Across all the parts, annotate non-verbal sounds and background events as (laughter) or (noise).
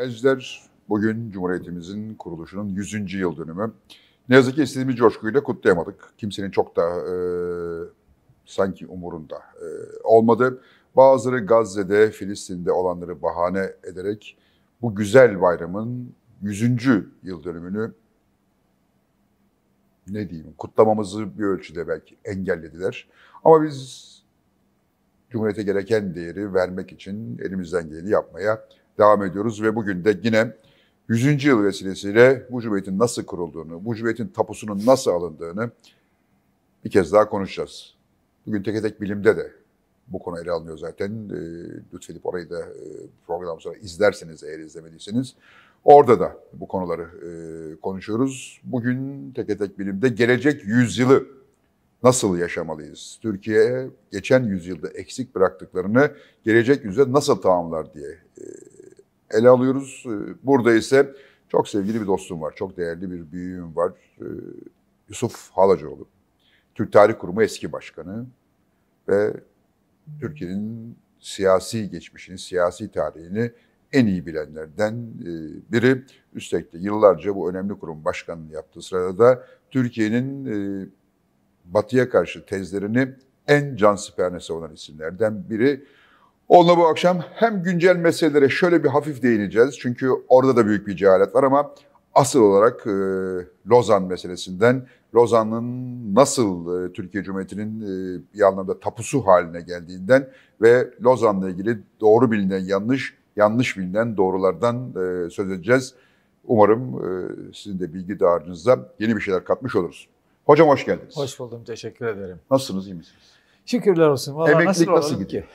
Ejder, bugün Cumhuriyetimizin kuruluşunun 100. yıl dönümü. Ne yazık ki istediğimiz coşkuyla kutlayamadık. Kimsenin çok da e, sanki umurunda e, olmadı. Bazıları Gazze'de, Filistin'de olanları bahane ederek bu güzel bayramın 100. yıl dönümünü ne diyeyim kutlamamızı bir ölçüde belki engellediler. Ama biz Cumhuriyete gereken değeri vermek için elimizden geleni yapmaya devam ediyoruz ve bugün de yine 100. yıl vesilesiyle bu cumhuriyetin nasıl kurulduğunu, bu cumhuriyetin tapusunun nasıl alındığını bir kez daha konuşacağız. Bugün tek tek bilimde de bu konu ele alınıyor zaten. E, orayı da e, program sonra izlerseniz eğer izlemediyseniz. Orada da bu konuları e, konuşuyoruz. Bugün tek tek bilimde gelecek yüzyılı nasıl yaşamalıyız? Türkiye geçen yüzyılda eksik bıraktıklarını gelecek yüzyılda nasıl tamamlar diye e, ele alıyoruz. Ee, burada ise çok sevgili bir dostum var, çok değerli bir büyüğüm var. Ee, Yusuf Halacıoğlu, Türk Tarih Kurumu eski başkanı ve Türkiye'nin siyasi geçmişini, siyasi tarihini en iyi bilenlerden e, biri. Üstelik de yıllarca bu önemli kurum başkanını yaptığı sırada da Türkiye'nin e, batıya karşı tezlerini en can siperine savunan isimlerden biri. Onunla bu akşam hem güncel meselelere şöyle bir hafif değineceğiz. Çünkü orada da büyük bir cehalet var ama asıl olarak e, Lozan meselesinden, Lozan'ın nasıl e, Türkiye Cumhuriyeti'nin e, bir anlamda tapusu haline geldiğinden ve Lozan'la ilgili doğru bilinen yanlış, yanlış bilinen doğrulardan e, söz edeceğiz. Umarım e, sizin de bilgi dağarcığınıza yeni bir şeyler katmış oluruz. Hocam hoş geldiniz. Hoş buldum, teşekkür ederim. Nasılsınız, iyi misiniz? Şükürler olsun. Vallahi Emeklilik nasıl, nasıl gidiyor? Ki?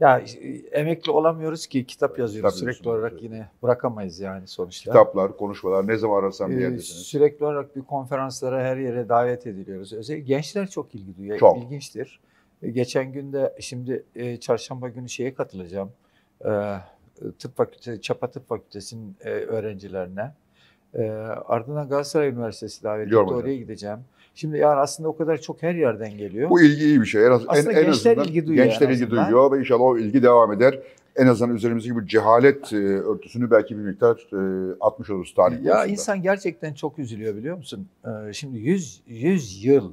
Ya e, emekli olamıyoruz ki kitap yazıyoruz kitap sürekli olarak evet. yine bırakamayız yani sonuçta. Kitaplar, konuşmalar ne zaman arasam bir e, yerdesiniz. Sürekli olarak bir konferanslara her yere davet ediliyoruz. Özellikle gençler çok ilgi duyuyor. Çok. İlginçtir. E, geçen gün de şimdi çarşamba günü şeye katılacağım. Tıp Fakültesi, Çapa Tıp Fakültesi'nin öğrencilerine. Ardından Galatasaray Üniversitesi davet etti. Oraya gideceğim. Şimdi yani aslında o kadar çok her yerden geliyor. Bu ilgi iyi bir şey. En aslında en, en azından, ilgi duyuyor. Gençler ilgi duyuyor ve inşallah o ilgi devam eder. En azından üzerimizdeki bu cehalet e, örtüsünü belki bir miktar e, atmış oluruz tarih Ya konusunda. insan gerçekten çok üzülüyor biliyor musun? Ee, şimdi 100, 100 yıl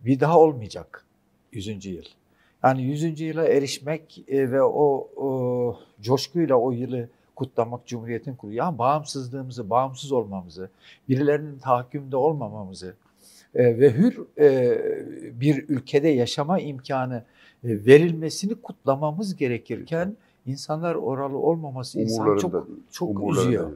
bir daha olmayacak 100. yıl. Yani 100. yıla erişmek e, ve o, o coşkuyla o yılı kutlamak Cumhuriyet'in kurulu. Yani bağımsızlığımızı, bağımsız olmamızı, birilerinin tahakkümde olmamamızı, e, ve hür e, bir ülkede yaşama imkanı e, verilmesini kutlamamız gerekirken insanlar oralı olmaması insan çok çok üzüyor.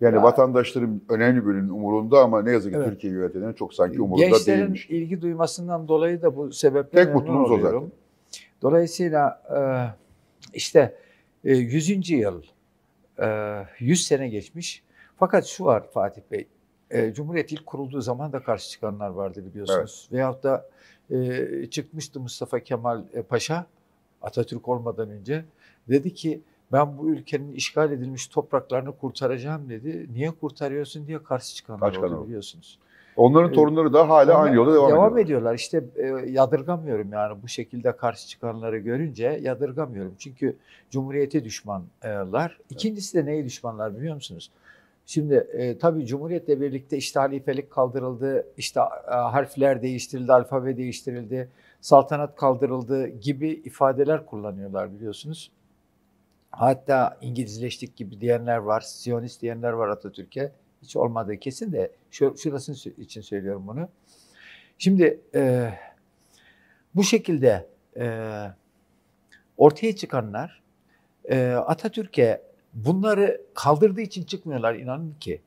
Yani ya, vatandaşların önemli bölümünün umurunda ama ne yazık ki evet. Türkiye yönetenlerin çok sanki umurunda Gençlerin değilmiş. Gençlerin ilgi duymasından dolayı da bu sebeple Tek mutluluğumuz o zaten. Dolayısıyla işte 100. yıl 100 sene geçmiş. Fakat şu var Fatih Bey, e, Cumhuriyet ilk kurulduğu zaman da karşı çıkanlar vardı biliyorsunuz. Evet. Veyahut da e, çıkmıştı Mustafa Kemal e, Paşa Atatürk olmadan önce. Dedi ki ben bu ülkenin işgal edilmiş topraklarını kurtaracağım dedi. Niye kurtarıyorsun diye karşı çıkanlar karşı oldu biliyorsunuz. Onların e, torunları da hala Onlar aynı yolda devam, devam ediyor. ediyorlar. İşte e, yadırgamıyorum yani bu şekilde karşı çıkanları görünce yadırgamıyorum. Çünkü cumhuriyete düşmanlar. İkincisi de neyi düşmanlar biliyor musunuz? Şimdi e, tabii Cumhuriyet'le birlikte işte halifelik kaldırıldı, işte e, harfler değiştirildi, alfabe değiştirildi, saltanat kaldırıldı gibi ifadeler kullanıyorlar biliyorsunuz. Hatta İngilizleştik gibi diyenler var, Siyonist diyenler var Atatürk'e. Hiç olmadığı kesin de şurası için söylüyorum bunu. Şimdi e, bu şekilde e, ortaya çıkanlar e, Atatürk'e bunları kaldırdığı için çıkmıyorlar inanın ki.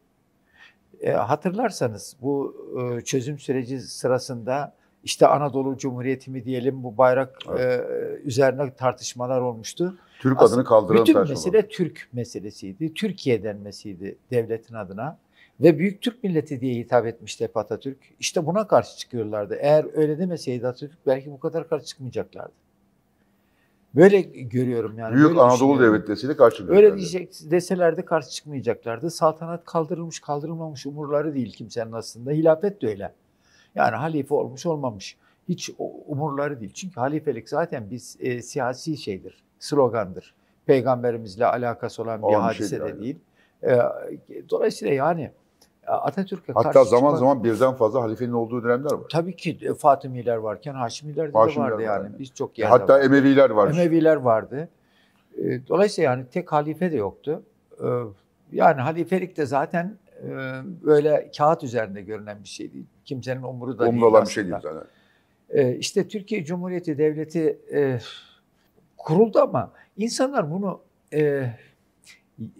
E, hatırlarsanız bu e, çözüm süreci sırasında işte Anadolu Cumhuriyeti mi diyelim bu bayrak evet. e, üzerine tartışmalar olmuştu. Türk Aslında adını kaldıran bütün mesele oldu. Türk meselesiydi. Türkiye denmesiydi devletin adına ve Büyük Türk Milleti diye hitap etmişti hep Atatürk. İşte buna karşı çıkıyorlardı. Eğer öyle demeseydi Atatürk belki bu kadar karşı çıkmayacaklardı. Böyle görüyorum yani. Büyük Anadolu devletleriyle karşılıyor. Öyle diyecek deseler de karşı çıkmayacaklardı. Saltanat kaldırılmış kaldırılmamış umurları değil kimsenin aslında. Hilafet de öyle. Yani halife olmuş olmamış. Hiç umurları değil. Çünkü halifelik zaten bir e, siyasi şeydir, slogandır. Peygamberimizle alakası olan bir Olan hadise şey de değil. değil. E, dolayısıyla yani Atatürk'e Hatta zaman çıkmak... zaman birden fazla halifenin olduğu dönemler var. Tabii ki e, Fatımiler varken Haşimiler de, Haşimiler vardı yani. yani. Biz çok e, yerde Hatta vardı. Emeviler var. Emeviler vardı. E, dolayısıyla yani tek halife de yoktu. Yani halifelik de zaten böyle kağıt üzerinde görünen bir şey değil. Kimsenin umuru da Umru değil olan aslında. bir şey değil zaten. Yani. İşte Türkiye Cumhuriyeti Devleti kuruldu ama insanlar bunu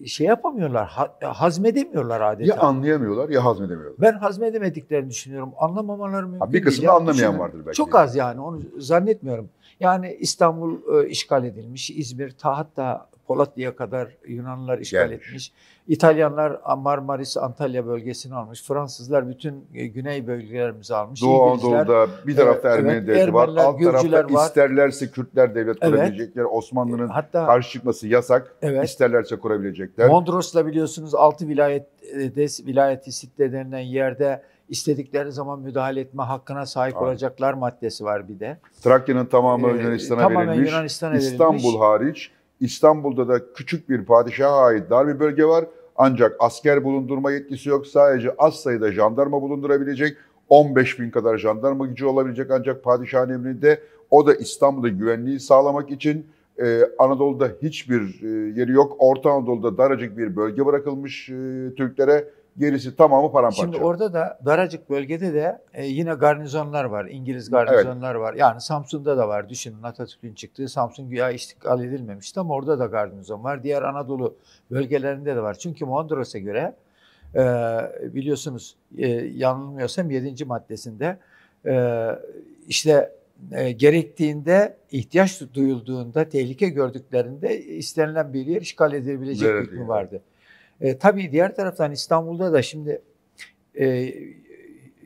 şey yapamıyorlar, ha, hazmedemiyorlar adeta. Ya anlayamıyorlar ya hazmedemiyorlar. Ben hazmedemediklerini düşünüyorum. Anlamamaları mümkün ha, Bir kısmı değil. anlamayan yani, vardır belki. Çok az yani onu zannetmiyorum. Yani İstanbul e, işgal edilmiş, İzmir ta hatta Polatlı'ya kadar Yunanlılar işgal Gelmiş. etmiş. İtalyanlar Marmaris, Antalya bölgesini almış. Fransızlar bütün e, güney bölgelerimizi almış. Doğu Anadolu'da bir e, tarafta Ermeni evet, devleti var. Alt Gürcüler tarafta var. isterlerse Kürtler devlet evet. kurabilecekler. Osmanlı'nın e, Hatta, karşı çıkması yasak. Evet. İsterlerse kurabilecekler. Mondros'la biliyorsunuz 6 vilayet des, vilayeti sitte denilen yerde istedikleri zaman müdahale etme hakkına sahip Aynen. olacaklar maddesi var bir de. Trakya'nın tamamı Yunanistan'a verilmiş. Yunanistan'a verilmiş. İstanbul hariç İstanbul'da da küçük bir padişaha ait dar bir bölge var. Ancak asker bulundurma yetkisi yok. Sadece az sayıda jandarma bulundurabilecek. 15 bin kadar jandarma gücü olabilecek ancak padişahın emrinde. O da İstanbul'da güvenliği sağlamak için ee, Anadolu'da hiçbir e, yeri yok. Orta Anadolu'da daracık bir bölge bırakılmış e, Türklere. Gerisi tamamı paramparça. Şimdi orada da daracık bölgede de e, yine garnizonlar var. İngiliz garnizonlar evet. var. Yani Samsun'da da var. Düşünün Atatürk'ün çıktığı Samsun güya iştikal edilmemişti ama orada da garnizon var. Diğer Anadolu bölgelerinde de var. Çünkü Mondros'a göre e, biliyorsunuz e, yanılmıyorsam 7. maddesinde e, işte e, gerektiğinde, ihtiyaç duyulduğunda, tehlike gördüklerinde istenilen bir yer işgal edilebilecek evet, hükmü yani. vardı. E, tabii diğer taraftan İstanbul'da da şimdi e,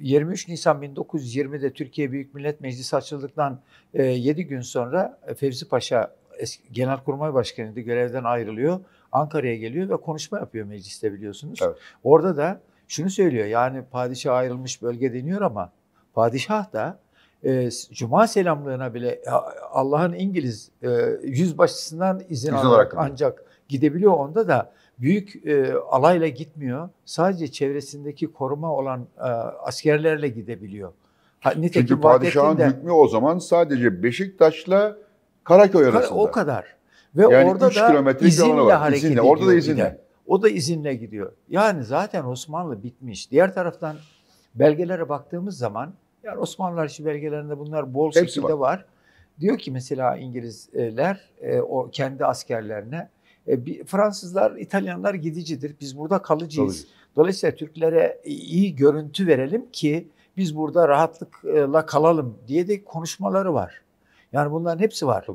23 Nisan 1920'de Türkiye Büyük Millet Meclisi açıldıktan e, 7 gün sonra e, Fevzi Paşa eski Genelkurmay Başkanı'ydı görevden ayrılıyor. Ankara'ya geliyor ve konuşma yapıyor mecliste biliyorsunuz. Evet. Orada da şunu söylüyor yani padişah ayrılmış bölge deniyor ama padişah da e, cuma selamlığına bile e, Allah'ın İngiliz e, yüzbaşısından izin, izin alarak ancak gidebiliyor. Onda da büyük e, alayla gitmiyor. Sadece çevresindeki koruma olan e, askerlerle gidebiliyor. Ha, nitekim Çünkü padişahın de, hükmü o zaman sadece Beşiktaş'la Karaköy arasında. O kadar. Ve yani orada da izinle var. hareket izinle, ediyor. Orada da izinle. O da izinle gidiyor. Yani zaten Osmanlı bitmiş. Diğer taraftan belgelere baktığımız zaman yani Osmanlı arşiv belgelerinde bunlar bol Hepsi şekilde var. var. Diyor ki mesela İngilizler e, o kendi askerlerine e, Fransızlar, İtalyanlar gidicidir. Biz burada kalıcıyız. Kalıcı. Dolayısıyla Türklere iyi görüntü verelim ki biz burada rahatlıkla kalalım diye de konuşmaları var. Yani bunların hepsi var.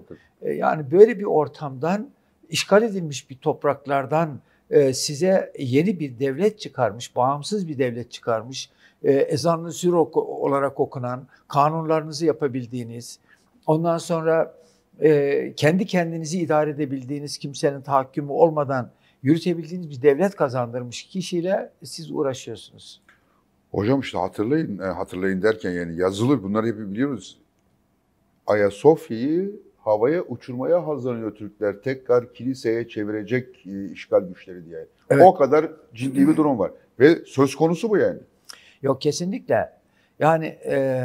E, yani böyle bir ortamdan, işgal edilmiş bir topraklardan e, size yeni bir devlet çıkarmış, bağımsız bir devlet çıkarmış, e, ezanlı sür olarak okunan, kanunlarınızı yapabildiğiniz, ondan sonra ee, kendi kendinizi idare edebildiğiniz, kimsenin tahakkümü olmadan yürütebildiğiniz bir devlet kazandırmış kişiyle siz uğraşıyorsunuz. Hocam işte hatırlayın, e, hatırlayın derken yani yazılı bunları hep biliyoruz. Ayasofya'yı havaya uçurmaya hazırlanıyor Türkler. Tekrar kiliseye çevirecek e, işgal güçleri diye. Evet. O kadar ciddi bir durum var. Ve söz konusu bu yani. Yok kesinlikle. Yani e,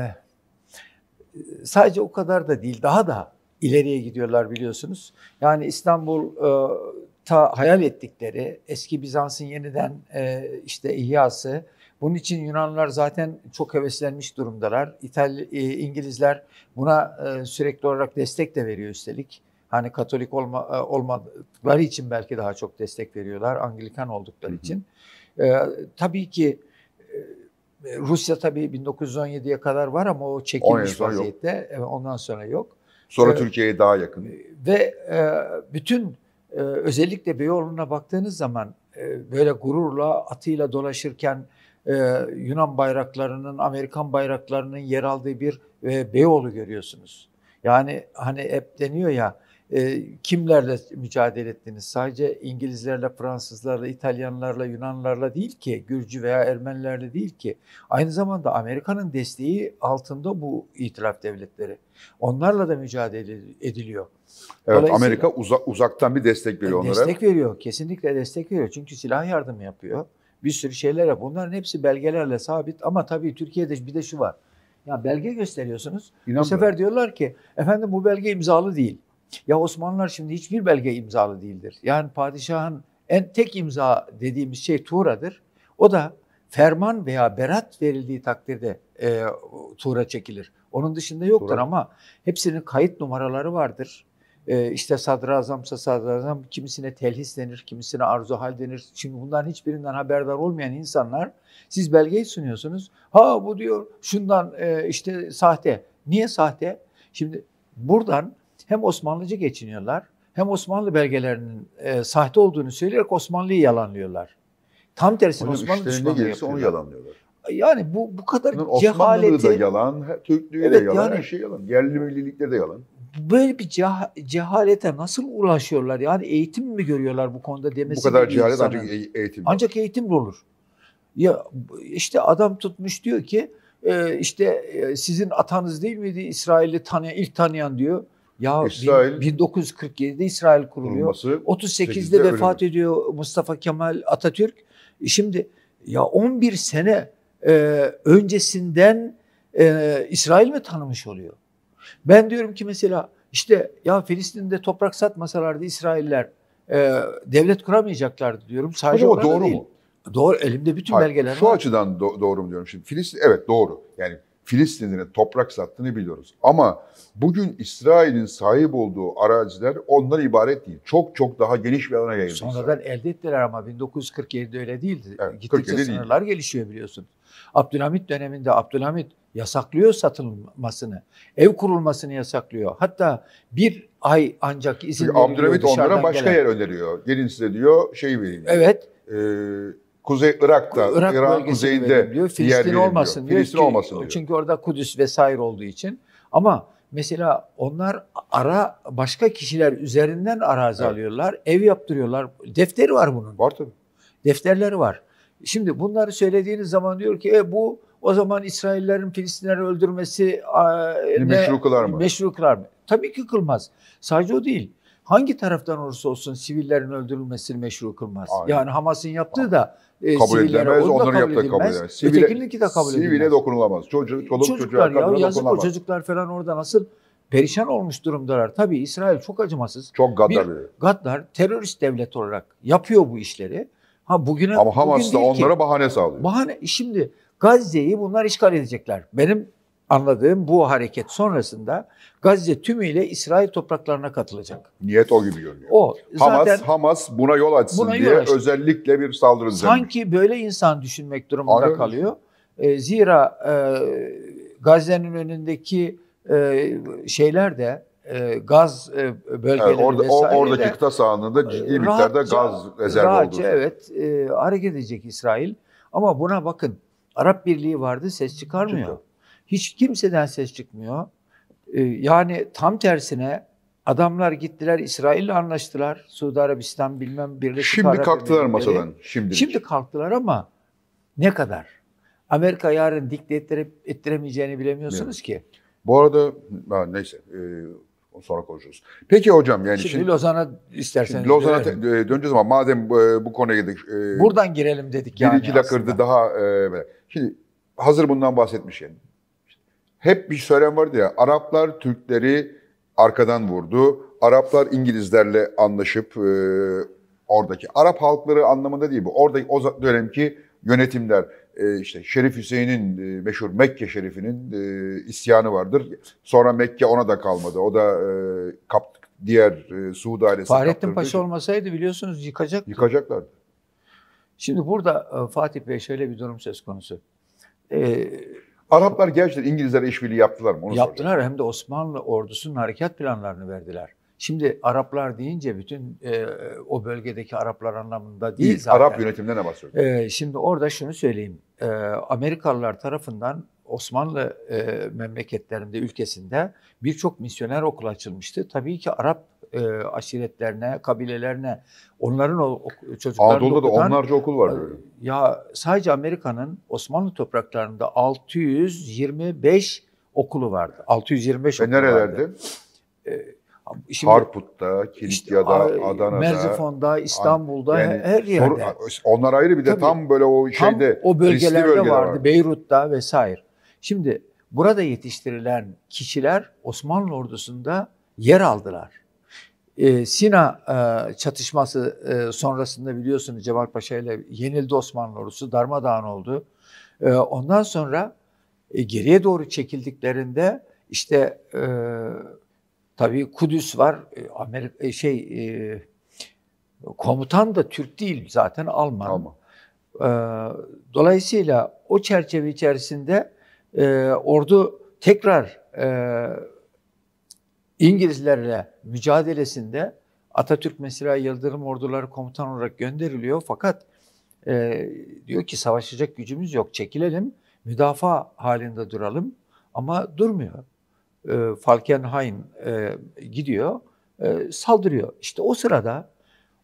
sadece o kadar da değil. Daha da ileriye gidiyorlar biliyorsunuz. Yani İstanbul e, ta hayal ettikleri eski Bizans'ın yeniden e, işte ihyası. Bunun için Yunanlar zaten çok heveslenmiş durumdalar. İtal e, İngilizler buna sürekli olarak destek de veriyor üstelik. Hani Katolik olma, olmadıkları için belki daha çok destek veriyorlar. Anglikan oldukları hı hı. için. Ee, tabii ki Rusya tabii 1917'ye kadar var ama o çekilmiş vaziyette. Yok. Ondan sonra yok. Sonra ee, Türkiye'ye daha yakın. E, ve e, bütün e, özellikle Beyoğlu'na baktığınız zaman e, böyle gururla atıyla dolaşırken e, Yunan bayraklarının, Amerikan bayraklarının yer aldığı bir e, Beyoğlu görüyorsunuz. Yani hani hep deniyor ya e, kimlerle mücadele ettiniz? Sadece İngilizlerle, Fransızlarla, İtalyanlarla, Yunanlarla değil ki, Gürcü veya Ermenilerle değil ki. Aynı zamanda Amerika'nın desteği altında bu itilaf devletleri. Onlarla da mücadele ediliyor. Evet, Amerika uza, uzaktan bir destek veriyor onlara. Destek veriyor, kesinlikle destek veriyor. Çünkü silah yardımı yapıyor. Bir sürü şeyler yap. Bunların hepsi belgelerle sabit ama tabii Türkiye'de bir de şu var. Ya belge gösteriyorsunuz. İnanmıyorum. Bu sefer diyorlar ki efendim bu belge imzalı değil. Ya Osmanlılar şimdi hiçbir belge imzalı değildir. Yani padişahın en tek imza dediğimiz şey Tuğra'dır. O da ferman veya berat verildiği takdirde e, Tuğra çekilir. Onun dışında yoktur Tuğra. ama hepsinin kayıt numaraları vardır. E, işte sadrazamsa sadrazam, kimisine telhis denir, kimisine arzuhal denir. Şimdi bunların hiçbirinden haberdar olmayan insanlar siz belgeyi sunuyorsunuz. Ha bu diyor şundan e, işte sahte. Niye sahte? Şimdi buradan hem Osmanlıcı geçiniyorlar hem Osmanlı belgelerinin e, sahte olduğunu söyleyerek Osmanlı'yı yalanlıyorlar. Tam tersi Osmanlı düşmanlığı yapıyorlar. Onu yalanlıyorlar. Yani bu bu kadar Bunun cehaleti... Osmanlılığı da yalan, Türklüğü evet, de yalan, yani, her şey yalan. Yerli millilikleri de yalan. Böyle bir ceh cehalete nasıl ulaşıyorlar? Yani eğitim mi görüyorlar bu konuda demesi Bu kadar cehalet ancak e-, eğitim. Ancak eğitim olur. Ya işte adam tutmuş diyor ki e, işte e, sizin atanız değil miydi İsrail'i tanıyan, ilk tanıyan diyor. Ya İsrail, 1947'de İsrail kuruluyor. 38'de vefat ölümü. ediyor Mustafa Kemal Atatürk. Şimdi ya 11 sene e, öncesinden e, İsrail mi tanımış oluyor? Ben diyorum ki mesela işte ya Filistin'de toprak satmasalardı İsrailler e, devlet kuramayacaklardı diyorum. Sadece Hocam o doğru değil. mu? Doğru. Elimde bütün Hayır, belgeler şu var. Şu açıdan do- doğru mu diyorum şimdi? Filistin evet doğru. Yani Filistinlere toprak sattığını biliyoruz. Ama bugün İsrail'in sahip olduğu araziler ondan ibaret değil. Çok çok daha geniş bir alana yayılmış. Sonradan elde ettiler ama 1947'de öyle değildi. Evet, Gittikçe sınırlar değil. gelişiyor biliyorsun. Abdülhamit döneminde Abdülhamit yasaklıyor satılmasını. Ev kurulmasını yasaklıyor. Hatta bir ay ancak izin Çünkü Abdülhamit onlara başka gelen. yer öneriyor. Gelin size diyor şey vereyim. Evet. Ee, Kuzey Irak'ta, Irak İran kuzeyinde Filistin yer olmasın diyor. Filistin olmasın diyor. Çünkü orada Kudüs vesaire olduğu için. Ama mesela onlar ara başka kişiler üzerinden arazi evet. alıyorlar, ev yaptırıyorlar. Defteri var bunun. Var tabii. Defterleri var. Şimdi bunları söylediğiniz zaman diyor ki e, bu o zaman İsraillerin Filistinleri öldürmesi e, meşru kılar mı? Meşru kılar mı? Tabii ki kılmaz. Sadece o değil. Hangi taraftan olursa olsun sivillerin öldürülmesini meşru kılmaz. Aynen. Yani Hamas'ın yaptığı Aynen. da e, kabul edilemez. Onu kabul yaptığı kabul edilmez. Sivile, Ötekininki de kabul edilmez. Sivile dokunulamaz. Çocuk, çoluk, çocuklar ya, yazık dokunulamaz. o çocuklar falan orada nasıl perişan olmuş durumdalar. Tabii İsrail çok acımasız. Çok gaddar. Bir, gaddar terörist devlet olarak yapıyor bu işleri. Ha bugüne Ama Hamas bugün da onlara ki, bahane sağlıyor. Bahane şimdi Gazze'yi bunlar işgal edecekler. Benim anladığım bu hareket sonrasında Gazze tümüyle İsrail topraklarına katılacak. Niyet o gibi görünüyor. O Hamas zaten, Hamas buna yol açsın buna diye açtı. özellikle bir saldırı düzenliyor. Sanki böyle insan düşünmek durumunda Aynen. kalıyor. E, zira e, Gazze'nin önündeki e, şeyler de e, gaz e, bölgeleri evet, orada, vesaire Oradaki de, kıta sahanlığında ciddi e, rahatça, miktarda gaz rezervi rahatça, olduğu. Evet, e, hareket edecek İsrail. Ama buna bakın, Arap Birliği vardı, ses çıkarmıyor. Çıkıyor. Hiç kimseden ses çıkmıyor. Ee, yani tam tersine adamlar gittiler İsrail'le anlaştılar. Suudi Arabistan bilmem Birleşik Şimdi Arap kalktılar Emirlikleri. masadan. Şimdi. Şimdi kalktılar ama ne kadar? Amerika yarın dikte ettire, ettiremeyeceğini bilemiyorsunuz evet. ki. Bu arada neyse e, sonra konuşuruz. Peki hocam yani şimdi, şimdi Lozan'a isterseniz Lozan'a e, döneceğiz ama madem e, bu konuya girdik. E, Buradan girelim dedik yani. Bir iki dakikada daha şimdi hazır bundan bahsetmiş yani hep bir söylem vardı ya Araplar Türkleri arkadan vurdu. Araplar İngilizlerle anlaşıp e, oradaki Arap halkları anlamında değil bu. Oradaki o dönemki yönetimler e, işte Şerif Hüseyin'in e, meşhur Mekke Şerifi'nin e, isyanı vardır. Sonra Mekke ona da kalmadı. O da e, kaptık diğer e, Suudi ailesi Fahrettin Paşa olmasaydı biliyorsunuz yıkacak. Yıkacaklardı. Şimdi burada e, Fatih Bey şöyle bir durum söz konusu. Ee, Araplar gerçekten İngilizlere işbirliği yaptılar mı? Onu yaptılar soracağım. hem de Osmanlı ordusunun harekat planlarını verdiler. Şimdi Araplar deyince bütün e, o bölgedeki Araplar anlamında değil İlk zaten. Arap yönetimine ne bahsediyorsun? E, şimdi orada şunu söyleyeyim. E, Amerikalılar tarafından Osmanlı e, memleketlerinde, ülkesinde birçok misyoner okul açılmıştı. Tabii ki Arap e, aşiretlerine, kabilelerine, onların o, o Anadolu'da da onlarca okul var. Böyle. Ya sadece Amerika'nın Osmanlı topraklarında 625 okulu vardı. 625 Ve okulu nerelerde? vardı. E, Şimdi, Harput'ta, Kilikya'da, işte, Adana'da, Merzifon'da, İstanbul'da yani her yerde. Sor, onlar ayrı bir de Tabii, tam böyle o şeyde tam o bölgelerde vardı, vardı, Beyrut'ta vesaire. Şimdi burada yetiştirilen kişiler Osmanlı ordusunda yer aldılar. E, Sina e, çatışması e, sonrasında biliyorsunuz Cemal Paşa ile yenildi Osmanlı ordusu, darmadağın oldu. E, ondan sonra e, geriye doğru çekildiklerinde işte e, tabii Kudüs var, e, Amerika e, şey e, komutan da Türk değil zaten Alman. Alman. E, dolayısıyla o çerçeve içerisinde e, ordu tekrar e, İngilizlerle mücadelesinde Atatürk mesela Yıldırım orduları komutan olarak gönderiliyor fakat e, diyor ki savaşacak gücümüz yok çekilelim müdafaa halinde duralım ama durmuyor. E, Falkenhayn e, gidiyor e, saldırıyor. İşte o sırada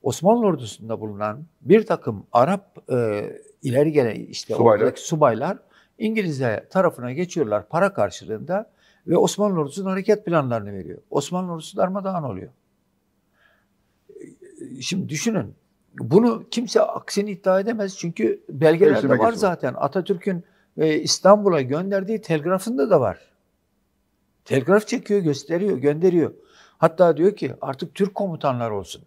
Osmanlı ordusunda bulunan bir takım Arap e, ileri gelen işte subaylar. oradaki subaylar İngilizler tarafına geçiyorlar para karşılığında ve Osmanlı ordusunun hareket planlarını veriyor. Osmanlı ordusu darmadağın oluyor. Ee, şimdi düşünün. Bunu kimse aksini iddia edemez çünkü belgelerde var zaten. Atatürk'ün e, İstanbul'a gönderdiği telgrafında da var. Telgraf çekiyor, gösteriyor, gönderiyor. Hatta diyor ki artık Türk komutanlar olsun.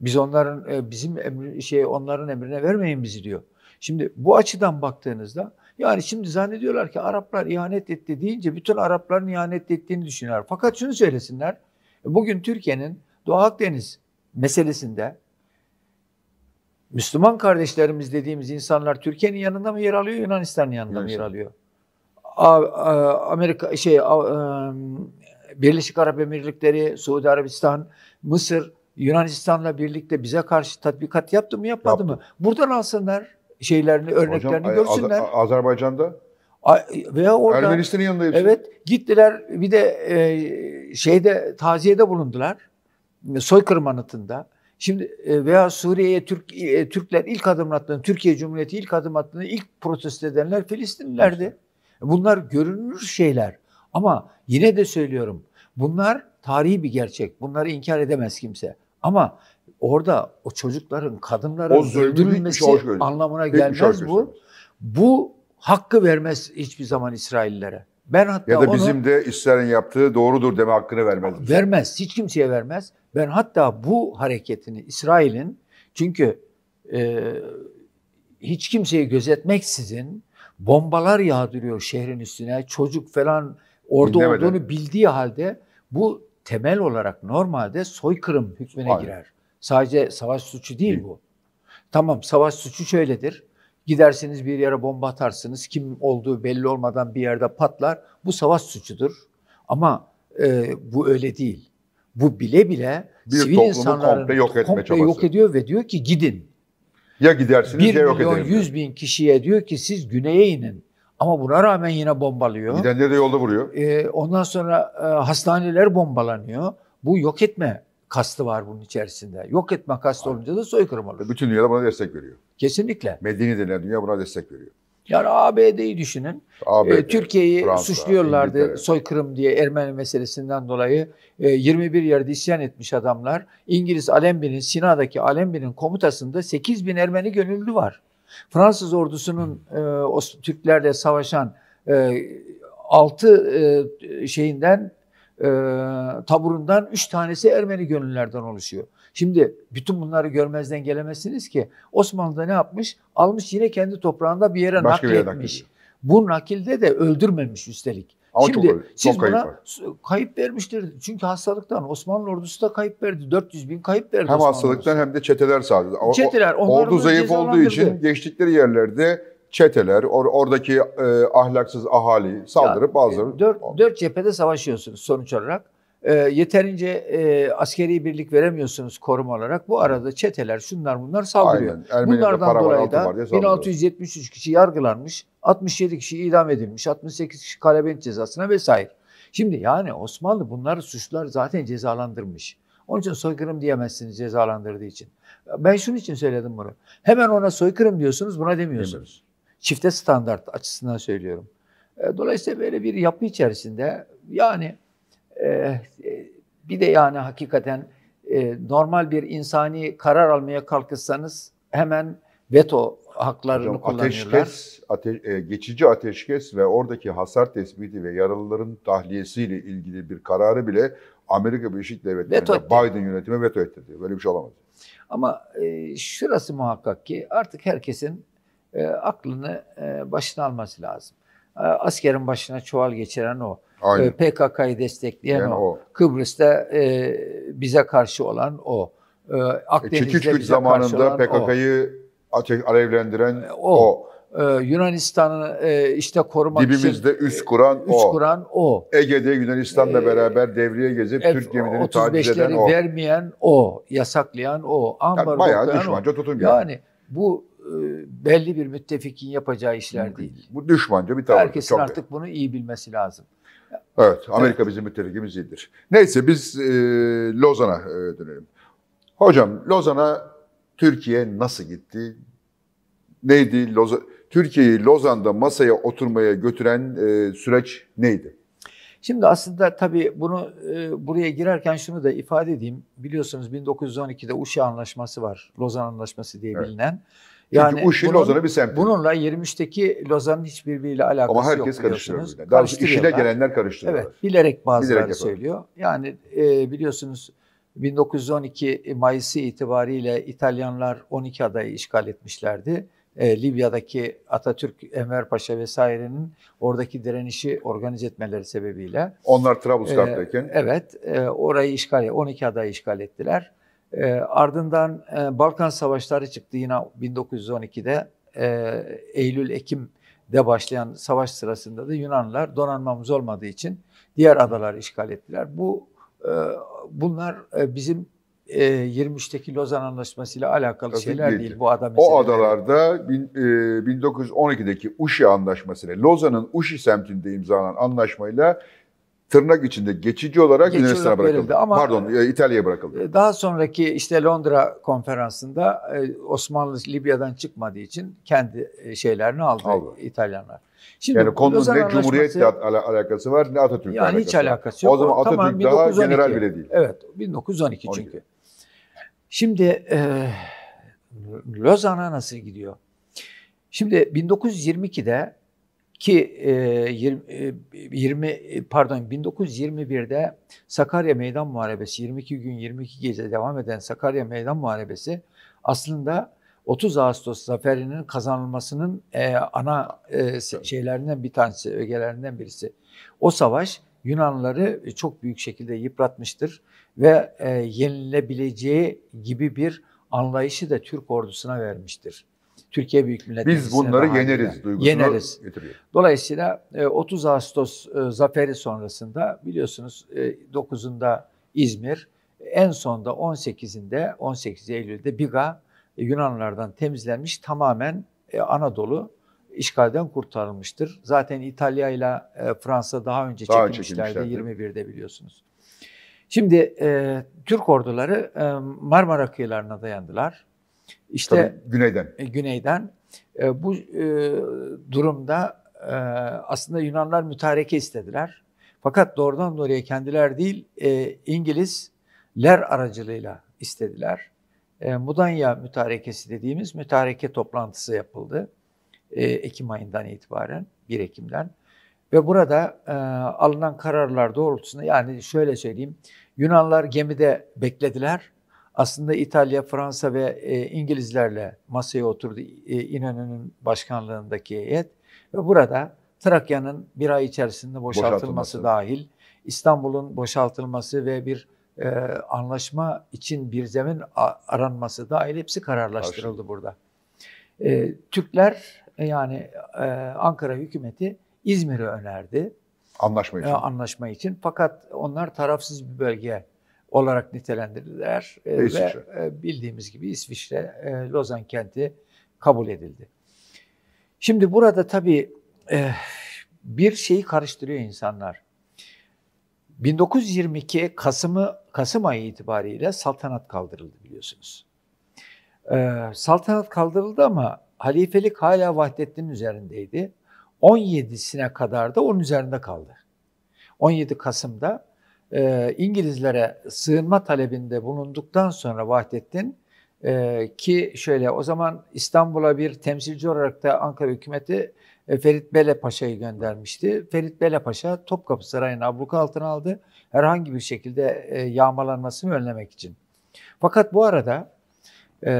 Biz onların e, bizim emri, şey onların emrine vermeyin bizi diyor. Şimdi bu açıdan baktığınızda yani şimdi zannediyorlar ki Araplar ihanet etti deyince bütün Arapların ihanet ettiğini düşünüyorlar. Fakat şunu söylesinler. Bugün Türkiye'nin Doğu Akdeniz meselesinde Müslüman kardeşlerimiz dediğimiz insanlar Türkiye'nin yanında mı yer alıyor, Yunanistan'ın yanında Yunanistan. mı yer alıyor? Amerika şey e, Birleşik Arap Emirlikleri, Suudi Arabistan, Mısır, Yunanistan'la birlikte bize karşı tatbikat yaptı mı, yapmadı Yaptım. mı? Buradan alsınlar şeylerini, örneklerini Hocam, görsünler. Az- Azerbaycan'da? Veya orada. Ermenistan'ın yanında hepsi. Evet. Gittiler bir de e, şeyde taziyede bulundular. Soykırım anıtında. Şimdi e, veya Suriye'ye Türk e, Türkler ilk adım attığını, Türkiye Cumhuriyeti ilk adım attığını ilk protesto edenler Filistinlilerdi. Bunlar görünür şeyler. Ama yine de söylüyorum. Bunlar tarihi bir gerçek. Bunları inkar edemez kimse. Ama orada o çocukların, kadınların o öldürülmesi anlamına gelmez bu. Bu hakkı vermez hiçbir zaman İsraillere. Ben hatta ya da bizim de İsrail'in yaptığı doğrudur deme hakkını vermez. Vermez, hiç kimseye vermez. Ben hatta bu hareketini İsrail'in çünkü e, hiç kimseyi gözetmeksizin bombalar yağdırıyor şehrin üstüne. Çocuk falan orada Dinlemeden. olduğunu bildiği halde bu temel olarak normalde soykırım hükmüne Aynen. girer. Sadece savaş suçu değil, bu. Tamam savaş suçu şöyledir. Gidersiniz bir yere bomba atarsınız. Kim olduğu belli olmadan bir yerde patlar. Bu savaş suçudur. Ama e, bu öyle değil. Bu bile bile bir sivil insanları komple yok, etme komple çabası. yok ediyor ve diyor ki gidin. Ya gidersiniz 1 ya yok milyon 100 bin kişiye diyor ki siz güneye inin. Ama buna rağmen yine bombalıyor. Gidenleri de yolda vuruyor. E, ondan sonra e, hastaneler bombalanıyor. Bu yok etme kastı var bunun içerisinde. Yok etme kastı olunca da soykırım olur. Bütün dünya buna destek veriyor. Kesinlikle. Medeni denen dünya buna destek veriyor. Yani ABD'yi düşünün. ABD, e, Türkiye'yi Fransa, suçluyorlardı İngiltere. soykırım diye Ermeni meselesinden dolayı. 21 e, yerde isyan etmiş adamlar. İngiliz Alembi'nin, Sina'daki Alembi'nin komutasında 8 bin Ermeni gönüllü var. Fransız ordusunun e, o Türklerle savaşan e, 6 şeyinden e, taburundan üç tanesi Ermeni gönüllülerden oluşuyor. Şimdi bütün bunları görmezden gelemezsiniz ki Osmanlı da ne yapmış? Almış yine kendi toprağında bir yere Başka nakletmiş. Yere Bu nakilde de öldürmemiş üstelik. Ama Şimdi çok, siz çok buna kayıp vermiştir. Çünkü hastalıktan Osmanlı ordusu da kayıp verdi. 400 bin kayıp verdi Hem Osmanlı hastalıktan ordusu. hem de çeteler sadece. Çeteler. Ordu zayıf olduğu için geçtikleri yerlerde çeteler, or, oradaki e, ahlaksız ahali saldırıp ya, e, bazıları... Dört, dört cephede savaşıyorsunuz sonuç olarak. E, yeterince e, askeri birlik veremiyorsunuz koruma olarak. Bu arada çeteler, şunlar bunlar saldırıyor. Aynen. Bunlardan dolayı da 1673 kişi yargılanmış, 67 kişi idam edilmiş, 68 kişi kalebent cezasına vesaire. Şimdi yani Osmanlı bunları suçlar zaten cezalandırmış. Onun için soykırım diyemezsiniz cezalandırdığı için. Ben şunun için söyledim bunu. Hemen ona soykırım diyorsunuz, buna demiyorsunuz. Demiyoruz. Çifte standart açısından söylüyorum. E, dolayısıyla böyle bir yapı içerisinde yani e, e, bir de yani hakikaten normal bir insani karar almaya kalkırsanız hemen veto haklarını Hocam, kullanıyorlar. Ateşkes, ate, geçici ateşkes ve oradaki hasar tespiti ve yaralıların tahliyesiyle ilgili bir kararı bile Amerika Birleşik Devletleri'nde Biden yönetimi veto etti diyor. Böyle bir şey olamaz. Ama e, şurası muhakkak ki artık herkesin e, aklını e, başına alması lazım. E, askerin başına çuval geçiren o. E, ee, PKK'yı destekleyen o. o. Kıbrıs'ta e, bize karşı olan o. E, Akdeniz'de e, bize zamanında PKK'yı alevlendiren e, o. o. Ee, Yunanistan'ı e, işte korumak Dibimizde için e, üst kuran üst o. Kuran o. Ege'de Yunanistan'la ee, beraber devriye gezip F- Türk gemilerini taciz eden o. vermeyen o, yasaklayan o, ambargo yani bayağı düşmanca o. tutum yani. Yani bu e, belli bir müttefikin yapacağı işler değil. Bu düşmanca bir tavır. Herkesin Çok artık iyi. bunu iyi bilmesi lazım. Evet, Amerika evet. bizim müttefikimiz değildir. Neyse biz e, Lozan'a e, dönelim. Hocam Lozan'a Türkiye nasıl gitti? Neydi? Loza, Türkiye'yi Lozan'da masaya oturmaya götüren e, süreç neydi? Şimdi aslında tabii bunu e, buraya girerken şunu da ifade edeyim. Biliyorsunuz 1912'de Uşa Anlaşması var. Lozan Anlaşması diye bilinen. Evet. Yani Çünkü UŞİ bunun, bir semt. Bununla 23'teki Lozan'ın hiçbiriyle alakası yok. Ama herkes yok, karıştırıyor. Daha doğrusu işine gelenler karıştırıyor. Evet, bilerek bazıları bilerek söylüyor. Yani e, biliyorsunuz 1912 Mayıs'ı itibariyle İtalyanlar 12 adayı işgal etmişlerdi. E, Libya'daki Atatürk, Enver Paşa vesairenin oradaki direnişi organize etmeleri sebebiyle. Onlar Trablusgarp'tayken. E, evet, e, orayı işgal, 12 adayı işgal ettiler. E, ardından e, Balkan Savaşları çıktı yine 1912'de. E, ee, Eylül-Ekim'de başlayan savaş sırasında da Yunanlılar donanmamız olmadığı için diğer adaları işgal ettiler. Bu e, Bunlar e, bizim e, 23'teki Lozan Anlaşması ile alakalı Tabii şeyler değil. değil. Bu ada o adalarda bin, e, 1912'deki Uşi Anlaşması ile Lozan'ın Uşi semtinde imzalanan anlaşmayla tırnak içinde geçici olarak geçici Yunanistan'a bırakıldı. Ama Pardon e, İtalya'ya bırakıldı. E, daha sonraki işte Londra konferansında e, Osmanlı Libya'dan çıkmadığı için kendi şeylerini aldı, aldı. İtalyanlar. Şimdi yani konunun ne Cumhuriyet'le al- alakası var ne Atatürk'le yani alakası var. Yani hiç alakası yok. O zaman Atatürk tamam, daha 1912. general bile değil. Evet 1912 çünkü. 12. Şimdi e, Lozan'a nasıl gidiyor? Şimdi 1922'de ki 20, e, 20 e, e, pardon 1921'de Sakarya Meydan Muharebesi 22 gün 22 gece devam eden Sakarya Meydan Muharebesi aslında 30 Ağustos zaferinin kazanılmasının ana şeylerinden bir tanesi, ögelerinden birisi. O savaş Yunanlıları çok büyük şekilde yıpratmıştır ve yenilebileceği gibi bir anlayışı da Türk ordusuna vermiştir. Türkiye Büyük Millet Biz bunları haline. yeneriz duygusunu yeneriz. getiriyor. Dolayısıyla 30 e, Ağustos e, zaferi sonrasında biliyorsunuz 9'unda e, İzmir, en sonda 18'inde 18 Eylül'de Biga Yunanlardan temizlenmiş tamamen Anadolu işgalden kurtarılmıştır. Zaten İtalya ile Fransa daha önce daha çekilmişlerdi, çekilmişlerdi 21'de biliyorsunuz. Şimdi e, Türk orduları e, Marmara kıyılarına dayandılar. İşte Tabii, güneyden. E, güneyden. E, bu e, durumda e, aslında Yunanlar mütareke istediler. Fakat doğrudan doğruya kendiler değil e, İngilizler aracılığıyla istediler. E, Mudanya mütarekesi dediğimiz mütareke toplantısı yapıldı. E, Ekim ayından itibaren 1 Ekim'den. Ve burada e, alınan kararlar doğrultusunda yani şöyle söyleyeyim. Yunanlar gemide beklediler aslında İtalya, Fransa ve e, İngilizlerle masaya oturdu e, İnönü'nün başkanlığındaki heyet ve burada Trakya'nın bir ay içerisinde boşaltılması, boşaltılması. dahil İstanbul'un boşaltılması ve bir e, anlaşma için bir zemin aranması dahil hepsi kararlaştırıldı Karşı. burada. E, Türkler e, yani e, Ankara hükümeti İzmir'i önerdi. Anlaşma e, için. E, anlaşma için. Fakat onlar tarafsız bir bölge olarak nitelendirdiler e, ve şey. e, bildiğimiz gibi İsviçre e, Lozan kenti kabul edildi. Şimdi burada tabii e, bir şeyi karıştırıyor insanlar. 1922 Kasım'ı Kasım ayı itibariyle saltanat kaldırıldı biliyorsunuz. E, saltanat kaldırıldı ama halifelik hala Vahdettin'in üzerindeydi. 17'sine kadar da onun üzerinde kaldı. 17 Kasım'da e, İngilizlere sığınma talebinde bulunduktan sonra Vahdettin e, ki şöyle o zaman İstanbul'a bir temsilci olarak da Ankara hükümeti e, Ferit Bele Paşa'yı göndermişti. Ferit Bele Paşa Topkapı Sarayı'nı abluka altına aldı herhangi bir şekilde e, yağmalanmasını önlemek için. Fakat bu arada e,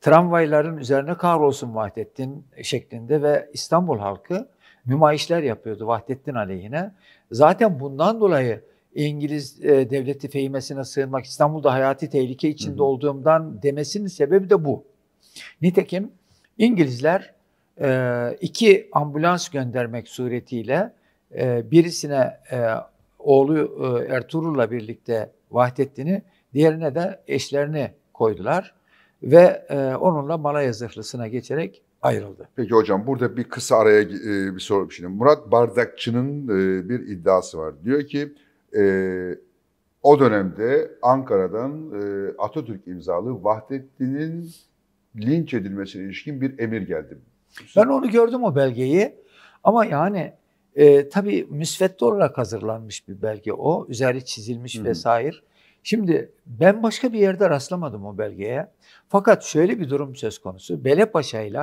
tramvayların üzerine kahrolsun Vahdettin şeklinde ve İstanbul halkı mümayişler yapıyordu Vahdettin aleyhine. Zaten bundan dolayı İngiliz e, devleti fehimesine sığınmak, İstanbul'da hayati tehlike içinde hı hı. olduğumdan demesinin sebebi de bu. Nitekim İngilizler e, iki ambulans göndermek suretiyle e, birisine e, oğlu e, Ertuğrul'la birlikte Vahdettin'i, diğerine de eşlerini koydular ve e, onunla Malaya zırhlısına geçerek ayrıldı. Peki hocam burada bir kısa araya e, bir soru. Şimdi şey Murat Bardakçı'nın e, bir iddiası var. Diyor ki e, o dönemde Ankara'dan Atatürk imzalı Vahdettin'in linç edilmesine ilişkin bir emir geldi. Ben onu gördüm o belgeyi. Ama yani e, tabii müsvedde olarak hazırlanmış bir belge o. Üzeri çizilmiş Hı-hı. vesaire. Şimdi ben başka bir yerde rastlamadım o belgeye. Fakat şöyle bir durum söz konusu. Belepaşa ile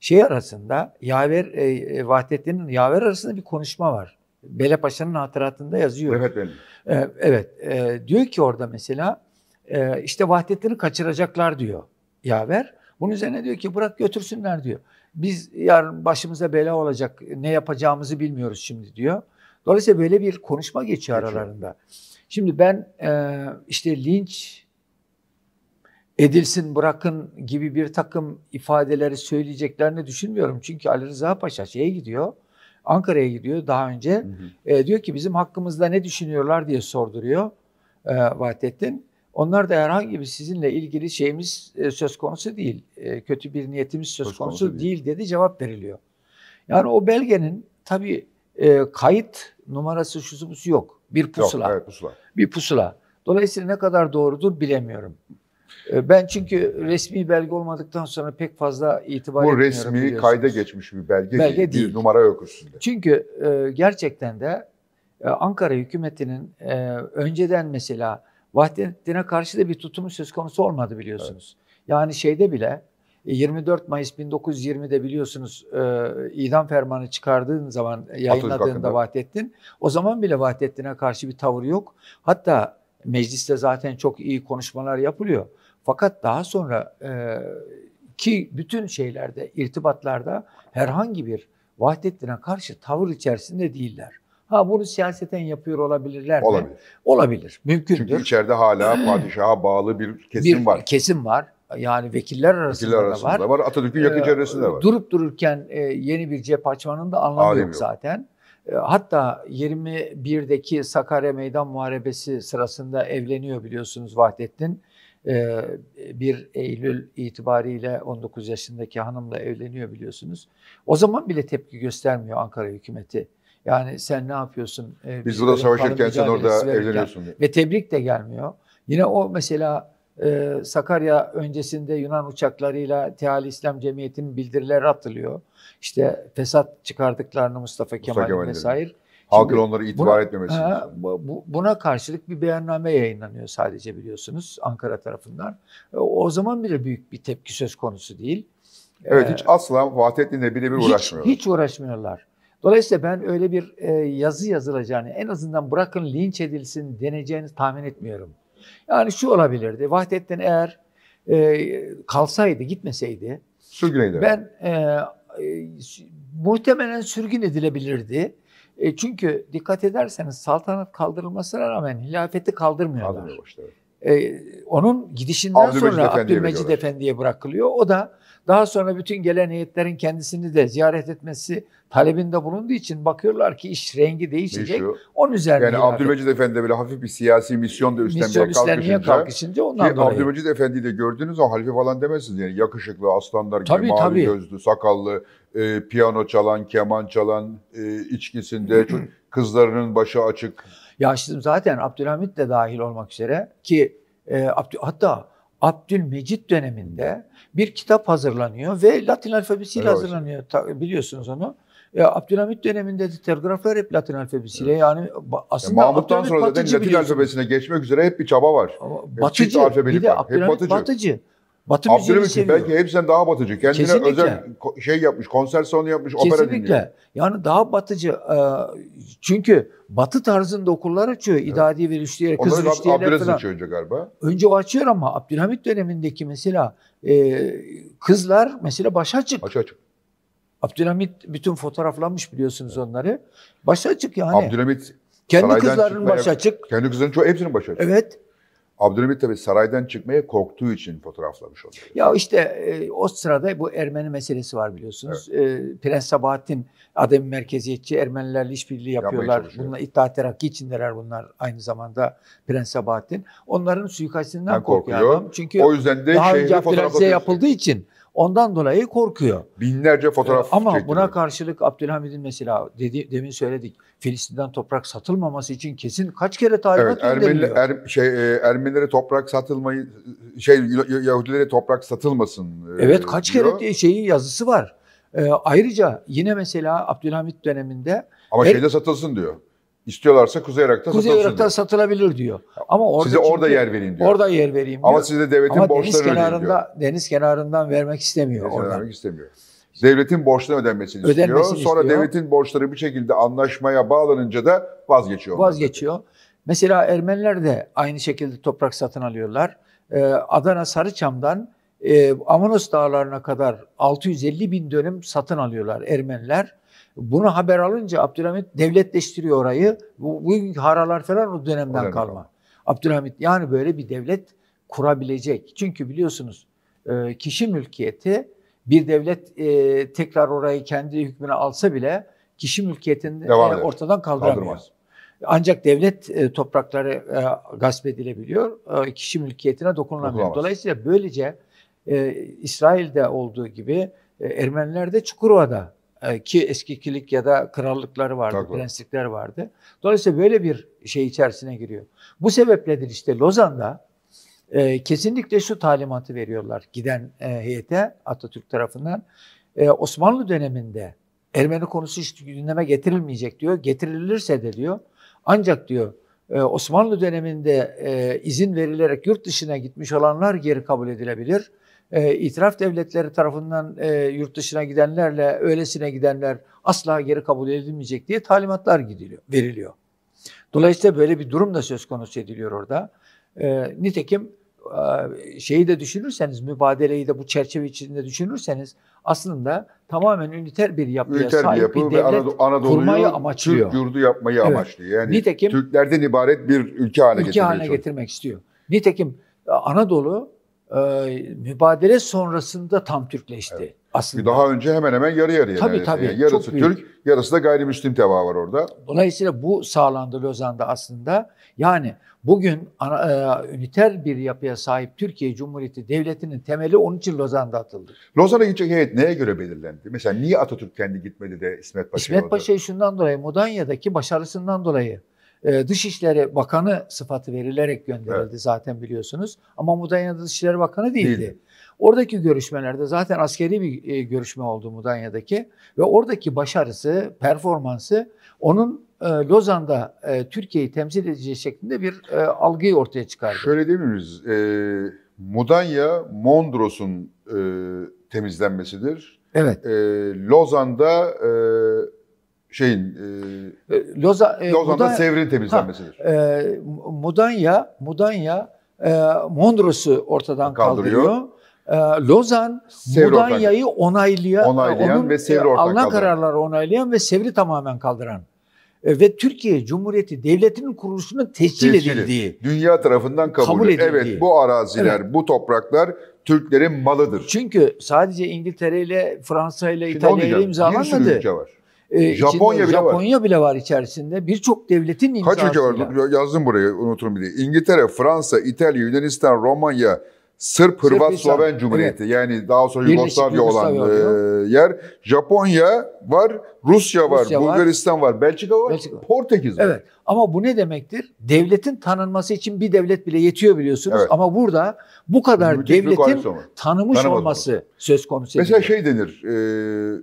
şey arasında Yaver e, e, Vahdettin'in Yaver arasında bir konuşma var. Bele Paşa'nın hatıratında yazıyor. Evet benim. E, evet. E, diyor ki orada mesela e, işte Vahdettin'i kaçıracaklar diyor Yaver. Bunun üzerine diyor ki bırak götürsünler diyor. Biz yarın başımıza bela olacak ne yapacağımızı bilmiyoruz şimdi diyor. Dolayısıyla böyle bir konuşma geçiyor Geçiyor. aralarında. Şimdi ben e, işte linç edilsin bırakın gibi bir takım ifadeleri söyleyeceklerini düşünmüyorum. Çünkü Ali Rıza Paşa şeye gidiyor, Ankara'ya gidiyor daha önce. Hı hı. E, diyor ki bizim hakkımızda ne düşünüyorlar diye sorduruyor e, Vahdettin. Onlar da herhangi bir sizinle ilgili şeyimiz e, söz konusu değil. E, kötü bir niyetimiz söz, söz konusu, konusu değil. dedi cevap veriliyor. Yani o belgenin tabii e, kayıt numarası şusu yok. Bir pusula. Yok, evet, pusula. Bir pusula. Dolayısıyla ne kadar doğrudur bilemiyorum. Ee, ben çünkü resmi belge olmadıktan sonra pek fazla itibar Bu etmiyorum. Bu resmi kayda geçmiş bir belge, belge değil, değil. Bir numara yok üstünde. Çünkü e, gerçekten de e, Ankara hükümetinin e, önceden mesela Vahdettin'e karşı da bir tutumu söz konusu olmadı biliyorsunuz. Evet. Yani şeyde bile 24 Mayıs 1920'de biliyorsunuz idam fermanı çıkardığın zaman yayınladığında Vahdettin o zaman bile Vahdettin'e karşı bir tavır yok. Hatta Mecliste zaten çok iyi konuşmalar yapılıyor. Fakat daha sonra e, ki bütün şeylerde, irtibatlarda herhangi bir Vahdettin'e karşı tavır içerisinde değiller. Ha bunu siyaseten yapıyor olabilirler mi? Olabilir. Olabilir. Mümkündür. Çünkü içeride hala hmm. padişaha bağlı bir kesim bir var. Bir kesim var. Yani vekiller arasında, vekiller arasında da var. var. Atatürk'ün yakın çevresinde ee, var. Durup dururken e, yeni bir cep açmanın da anlamı yok, yok zaten. Ee, hatta 21'deki Sakarya Meydan Muharebesi sırasında evleniyor biliyorsunuz Vahdettin. 1 ee, Eylül itibariyle 19 yaşındaki hanımla evleniyor biliyorsunuz. O zaman bile tepki göstermiyor Ankara hükümeti. Yani sen ne yapıyorsun? Ee, Biz burada savaşırken sen orada evleniyorsun. Diye. Ve tebrik de gelmiyor. Yine o mesela ee, Sakarya öncesinde Yunan uçaklarıyla Teali İslam Cemiyeti'nin bildirileri atılıyor. İşte fesat çıkardıklarını Mustafa, Mustafa Kemal vesaire. Halkın onları itibar etmemesi. buna karşılık bir beyanname yayınlanıyor sadece biliyorsunuz Ankara tarafından. Ee, o zaman bile büyük bir tepki söz konusu değil. Evet ee, hiç asla Vahdettin'le birebir uğraşmıyorlar. Hiç, hiç uğraşmıyorlar. Dolayısıyla ben öyle bir e, yazı yazılacağını en azından bırakın linç edilsin deneceğini tahmin etmiyorum. Yani şu olabilirdi. Vahdettin eğer e, kalsaydı, gitmeseydi. Sürgün edilir. Ben e, e, muhtemelen sürgün edilebilirdi. E, çünkü dikkat ederseniz saltanat kaldırılmasına rağmen hilafeti kaldırmıyorlar. Kaldırmıyor işte. E, onun gidişinden Abdülmecid sonra Efendi'ye Abdülmecid Efendi'ye bırakılıyor. O da daha sonra bütün gelen heyetlerin kendisini de ziyaret etmesi talebinde bulunduğu için bakıyorlar ki iş rengi değişecek. Değişiyor. Onun üzerine Yani Abdülmecid Efendi bile hafif bir siyasi misyon da üstlenmeye kalkışınca, kalkışınca ondan ki Abdülmecid Efendi'yi de gördünüz o halife falan demezsiniz. Yani yakışıklı, aslanlar gibi, tabii, mavi tabii. gözlü, sakallı, e, piyano çalan, keman çalan, e, içkisinde (clears throat) kızlarının başı açık. Ya şimdi zaten Abdülhamit de dahil olmak üzere ki e, Abdü, hatta Abdülmecit döneminde bir kitap hazırlanıyor ve Latin alfabesiyle evet. hazırlanıyor. Biliyorsunuz onu. Ya e, Abdülhamit döneminde de telgraflar hep Latin alfabesiyle evet. yani aslında ya Mahmut'tan sonra zaten Latin alfabesine geçmek üzere hep bir çaba var. Ama batıcı, hep batıcı, bir de Abdülhamit batıcı. batıcı. Batı müziğini seviyor. Belki hepsinden daha batıcı. Kendine Kesinlikle. özel şey yapmış, konser salonu yapmış, Kesinlikle. opera dinliyor. Yani daha batıcı. E, çünkü batı tarzında okullar açıyor. Evet. ve Rüştiye, Kız Onları Rüştiye'ler Abdülaziz falan. açıyor önce galiba. Önce o açıyor ama Abdülhamit dönemindeki mesela e, kızlar mesela başa açık. Başa açık. Abdülhamit bütün fotoğraflanmış biliyorsunuz onları. Başa açık yani. Abdülhamit kendi kızlarının başa açık. Kendi kızlarının çoğu hepsinin başa açık. Evet. Abdülhamit tabii saraydan çıkmaya korktuğu için fotoğraflamış onu. Ya işte e, o sırada bu Ermeni meselesi var biliyorsunuz. Evet. E, Prens Sabahattin adem merkeziyetçi Ermenilerle işbirliği yapıyorlar. Bunlar İttihat Terakki içindeler bunlar aynı zamanda Prens Sabahattin. Onların suikastinden korkuyor. korkuyor. Adam. Çünkü o yüzden de daha önce Abdülhamid'e yapıldığı için Ondan dolayı korkuyor. Binlerce fotoğraf ee, Ama çektiriyor. buna karşılık Abdülhamid'in mesela dedi, demin söyledik. Filistin'den toprak satılmaması için kesin kaç kere talimat evet, gönderiliyor. Ermeni, er, şey, e, Ermenilere toprak satılmayı, şey Yahudilere toprak satılmasın. E, evet e, kaç diyor. kere şeyi yazısı var. E, ayrıca yine mesela Abdülhamid döneminde ama şeyde satılsın diyor. İstiyorlarsa Kuzey Irak'tan Kuzey satılsın. Kuzey Irak'tan diyor. satılabilir diyor. Ama orada size orada yer vereyim diyor. Orada yer vereyim diyor. Ama size devletin Ama borçlarını deniz kenarında, diyor. Deniz kenarından vermek istemiyor deniz Vermek istemiyor. Devletin borçlarını ödenmesini, ödenmesini istiyor. istiyor. Sonra devletin borçları bir şekilde anlaşmaya bağlanınca da vazgeçiyor. Vazgeçiyor. Mesela. mesela Ermeniler de aynı şekilde toprak satın alıyorlar. Ee, Adana Sarıçam'dan e, Amanos Dağları'na kadar 650 bin dönüm satın alıyorlar Ermeniler. Bunu haber alınca Abdülhamit devletleştiriyor orayı. Bu, bugünkü haralar falan o dönemden kalma. Abdülhamit yani böyle bir devlet kurabilecek. Çünkü biliyorsunuz e, kişi mülkiyeti bir devlet e, tekrar orayı kendi hükmüne alsa bile kişi mülkiyetini e, Devam ortadan kaldıramıyor. Kaldırmaz. Ancak devlet toprakları e, gasp edilebiliyor, kişi mülkiyetine dokunulamıyor. Dokulamaz. Dolayısıyla böylece İsrail'de olduğu gibi e, Ermeniler de Çukurova'da e, ki eskikilik ya da krallıkları vardı, Tabii. prenslikler vardı. Dolayısıyla böyle bir şey içerisine giriyor. Bu sebepledir işte Lozan'da e, kesinlikle şu talimatı veriyorlar giden e, heyete Atatürk tarafından. E, Osmanlı döneminde Ermeni konusu hiç gündeme getirilmeyecek diyor. Getirilirse de diyor ancak diyor e, Osmanlı döneminde e, izin verilerek yurt dışına gitmiş olanlar geri kabul edilebilir e, itiraf devletleri tarafından e, yurt dışına gidenlerle öylesine gidenler asla geri kabul edilmeyecek diye talimatlar gidiliyor, veriliyor. Dolayısıyla böyle bir durum da söz konusu ediliyor orada. Ee, e, nitekim şeyi de düşünürseniz, mübadeleyi de bu çerçeve içinde düşünürseniz aslında tamamen üniter bir yapıya üniter sahip bir, yapı bir devlet Anadolu, Anadolu'yu kurmayı amaçlıyor. Türk yurdu yapmayı evet. amaçlıyor. Yani Nitekim, Türklerden ibaret bir ülke haline, ülke haline getirmek istiyor. Nitekim e, Anadolu e, mübadele sonrasında tam Türkleşti. Evet. Aslında. Daha önce hemen hemen yarı yarıya. Tabii neredeyse. tabii. Yani yarısı Türk, büyük. yarısı da gayrimüslim teva var orada. Dolayısıyla bu sağlandı Lozan'da aslında. Yani bugün ana, e, üniter bir yapıya sahip Türkiye Cumhuriyeti Devleti'nin temeli onun için Lozan'da atıldı. Lozan'a gidecek heyet neye göre belirlendi? Mesela niye Atatürk kendi gitmedi de İsmet Paşa'ya İsmet Paşa'yı şundan dolayı, Mudanya'daki başarısından dolayı. Ee, Dışişleri Bakanı sıfatı verilerek gönderildi evet. zaten biliyorsunuz. Ama Mudanya Dışişleri Bakanı değildi. Değil. Oradaki görüşmelerde zaten askeri bir e, görüşme oldu Mudanya'daki ve oradaki başarısı, performansı onun e, Lozan'da e, Türkiye'yi temsil edeceği şeklinde bir algıyı ortaya çıkardı. Şöyle demiyoruz, e, Mudanya Mondros'un e, temizlenmesidir. Evet. E, Lozan'da e, şeyin e, e, Loza, e, Lozan'da Mudanya, temizlenmesidir. Ha, e, Mudanya, Mudanya e, Mondros'u ortadan kaldırıyor. kaldırıyor. E, Lozan Sevri Mudanya'yı onaylayan, onaylayan onun, ve Sevri ortadan alınan kararları onaylayan ve Sevri tamamen kaldıran e, ve Türkiye Cumhuriyeti Devleti'nin kuruluşunun tescil, tescil edildiği. Dünya tarafından kabul, kabul edildiği. Evet bu araziler, evet. bu topraklar Türklerin malıdır. Çünkü sadece İngiltere ile Fransa ile İtalya ile imzalanmadı. Bir sürü ülke var. E, Japonya içinde, bile Japonya var. bile var içerisinde. Birçok devletin imzasıyla. Kaç ülke var? Yazdım buraya unuturum bile. İngiltere, Fransa, İtalya, Yunanistan, Romanya, Sırp, Hırvat, Sırp, Sloven Cumhuriyeti. Evet. Yani daha sonra Yugoslavya olan e, yer. Japonya var, Rusya var, Rusya Bulgaristan var, var Belçika var, Belçika. Portekiz var. Evet. Ama bu ne demektir? Devletin tanınması için bir devlet bile yetiyor biliyorsunuz. Evet. Ama burada bu kadar Müthiş devletin tanımış Tanımadım olması söz konusu. Mesela ediliyor. şey denir. E,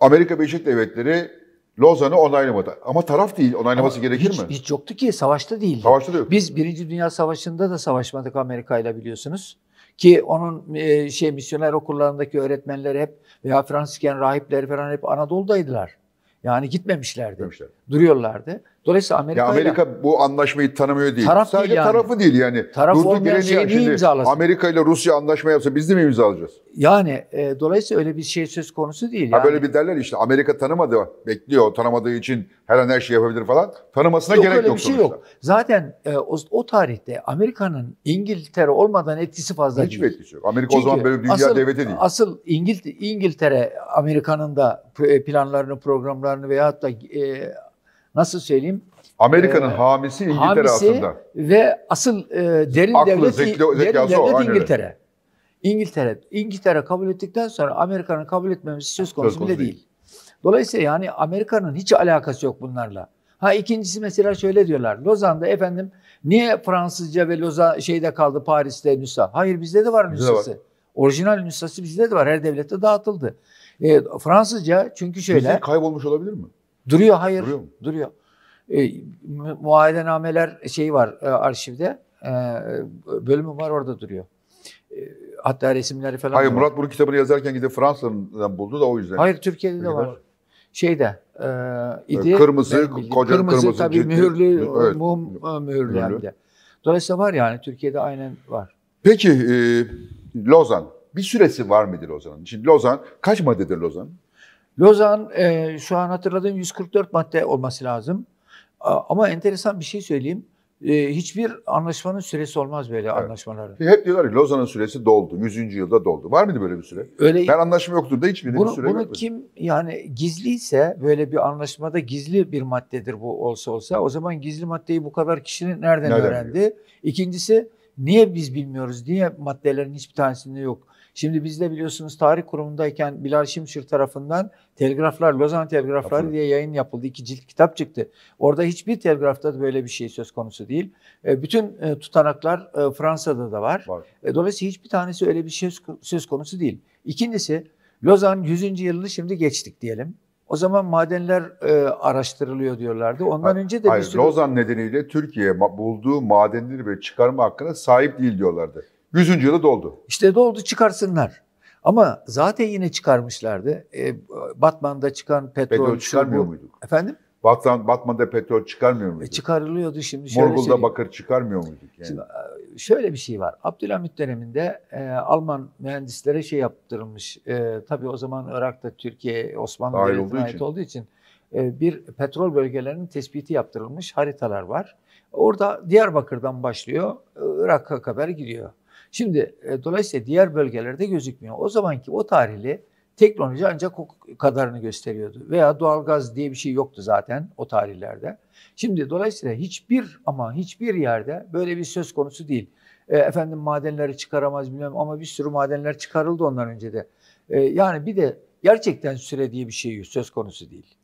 Amerika Birleşik Devletleri Lozan'ı onaylamadı. Ama taraf değil. Onaylaması Ama gerekir hiç, mi? Hiç yoktu ki. Savaşta değil. Savaşta da yok. Biz Birinci Dünya Savaşı'nda da savaşmadık Amerika ile biliyorsunuz. Ki onun e, şey misyoner okullarındaki öğretmenleri hep veya Fransızken rahipleri falan hep Anadolu'daydılar. Yani gitmemişlerdi. Gitmemişler. Duruyorlardı. Dolayısıyla Amerika ya Amerika bu anlaşmayı tanımıyor değil. Taraf Sadece değil yani. tarafı değil yani. Taraf Durdu olmayan şeyi niye imzalasın? Amerika ile Rusya anlaşma yapsa biz de mi imzalayacağız? Yani e, dolayısıyla öyle bir şey söz konusu değil. Ha böyle bir derler işte Amerika tanımadı, bekliyor. Tanımadığı için her an her şey yapabilir falan. Tanımasına yok, gerek öyle yok. Bir şey yok. Zaten e, o, o tarihte Amerika'nın İngiltere olmadan etkisi fazla Hiç değil. Hiçbir etkisi yok. Amerika Çünkü o zaman böyle dünya asıl, devleti değil. Asıl İngiltere, İngiltere Amerika'nın da planlarını, programlarını veyahut da e, nasıl söyleyeyim? Amerika'nın e, hamisi İngiltere hamisi aslında. ve asıl e, derin Aklı, devlet, zekli, derin devlet o, İngiltere. İngiltere. İngiltere kabul ettikten sonra Amerika'nın kabul etmemesi söz konusu söz konusu bile değil. değil. Dolayısıyla yani Amerika'nın hiç alakası yok bunlarla. Ha ikincisi mesela şöyle diyorlar. Lozan'da efendim niye Fransızca ve Lozan şeyde kaldı Paris'te nüsa? Hayır bizde de var nüshası. Orijinal nüshası bizde de var. Her devlette dağıtıldı. E, Fransızca çünkü şöyle. Bizde kaybolmuş olabilir mi? Duruyor hayır. Duruyor mu? Duruyor. E, muayenenameler şeyi var e, arşivde. E, bölümü var orada duruyor. E, hatta resimleri falan. Hayır var. Murat bunu kitabını yazarken gidip Fransa'dan buldu da o yüzden. Hayır Türkiye'de Peki de var. var. Şeyde e, e idi. Kırmızı, koca kırmızı, kırmızı tabii ciddi. mühürlü, evet. mum mühürlü, mühürlü de. Dolayısıyla var yani Türkiye'de aynen var. Peki e, Lozan. Bir süresi var mıdır Lozan'ın? Şimdi Lozan kaç maddedir Lozan? Lozan e, şu an hatırladığım 144 madde olması lazım. Ama enteresan bir şey söyleyeyim. E, hiçbir anlaşmanın süresi olmaz böyle evet. anlaşmaların. Hep diyorlar ki Lozan'ın süresi doldu. 100. yılda doldu. Var mıydı böyle bir süre? Öyle, ben anlaşma yoktur da hiçbirinin bunu, süre Bunu görmedim. kim yani gizliyse böyle bir anlaşmada gizli bir maddedir bu olsa olsa o zaman gizli maddeyi bu kadar kişinin nereden, nereden öğrendi? Biliyor? İkincisi niye biz bilmiyoruz? Niye maddelerin hiçbir tanesinde yok? Şimdi biz de biliyorsunuz tarih kurumundayken Bilal Şimşir tarafından telgraflar, Lozan telgrafları diye yayın yapıldı. İki cilt kitap çıktı. Orada hiçbir telgrafta böyle bir şey söz konusu değil. E, bütün e, tutanaklar e, Fransa'da da var. var. Dolayısıyla hiçbir tanesi öyle bir şey söz konusu değil. İkincisi Lozan 100. yılını şimdi geçtik diyelim. O zaman madenler e, araştırılıyor diyorlardı. Ondan önce de hayır, bir sürü... Lozan nedeniyle Türkiye bulduğu madenleri ve çıkarma hakkına sahip değil diyorlardı. 100. yılı doldu. İşte doldu çıkarsınlar. Ama zaten yine çıkarmışlardı. E, Batman'da çıkan petrol, petrol çıkarmıyor bu. muyduk? Efendim? Batman, Batman'da petrol çıkarmıyor muydu? E, çıkarılıyordu şimdi. Şöyle Morgul'da söyleyeyim. bakır çıkarmıyor muyduk? Yani? Şimdi, e, şöyle bir şey var. Abdülhamit döneminde e, Alman mühendislere şey yaptırılmış. E, tabii o zaman Irak'ta Türkiye Osmanlı Devleti'ne ait için. olduğu için e, bir petrol bölgelerinin tespiti yaptırılmış haritalar var. Orada Diyarbakır'dan başlıyor. Irak'a kadar gidiyor. Şimdi e, dolayısıyla diğer bölgelerde gözükmüyor. O zamanki o tarihli teknoloji ancak o kadarını gösteriyordu. Veya doğalgaz diye bir şey yoktu zaten o tarihlerde. Şimdi dolayısıyla hiçbir ama hiçbir yerde böyle bir söz konusu değil. E, efendim madenleri çıkaramaz bilmem ama bir sürü madenler çıkarıldı ondan önce de. E, yani bir de gerçekten süre diye bir şey söz konusu değil.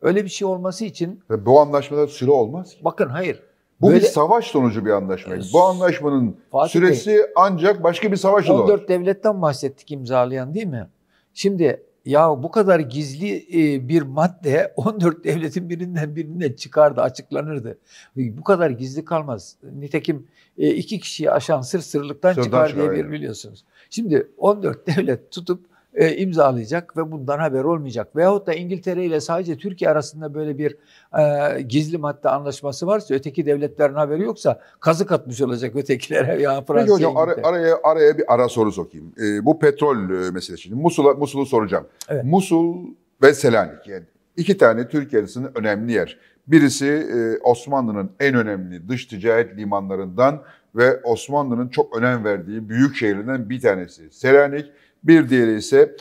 Öyle bir şey olması için... Bu anlaşmada süre olmaz Bakın hayır. Bu Böyle, bir savaş sonucu bir anlaşma. Bu anlaşmanın Fatih süresi Bey, ancak başka bir savaş olur. 14 devletten bahsettik imzalayan değil mi? Şimdi ya bu kadar gizli e, bir madde 14 (laughs) devletin birinden birine çıkardı, açıklanırdı. Bu kadar gizli kalmaz. Nitekim e, iki kişiyi aşan sır sırlıktan Sırdan çıkar, çıkar diye bir biliyorsunuz. Şimdi 14 devlet tutup e, imzalayacak ve bundan haber olmayacak. Veyahut da İngiltere ile sadece Türkiye arasında böyle bir e, gizli madde anlaşması varsa öteki devletlerin haberi yoksa kazık atmış olacak ötekilere (laughs) ya Fransa. Peki hocam ara, araya, araya bir ara soru sokayım. E, bu petrol e, meselesi şimdi Musul'a, Musul'u soracağım. Evet. Musul ve Selanik yani iki tane Türkiye arasında önemli yer. Birisi e, Osmanlı'nın en önemli dış ticaret limanlarından ve Osmanlı'nın çok önem verdiği büyük şehirlerinden bir tanesi. Selanik bir diğeri ise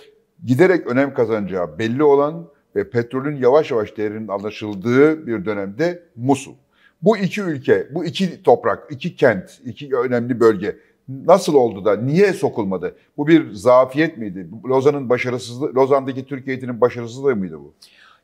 giderek önem kazanacağı belli olan ve petrolün yavaş yavaş değerinin anlaşıldığı bir dönemde Musul. Bu iki ülke, bu iki toprak, iki kent, iki önemli bölge nasıl oldu da niye sokulmadı? Bu bir zafiyet miydi? Lozan'ın başarısızlığı, Lozan'daki Türkiye'nin başarısızlığı mıydı bu?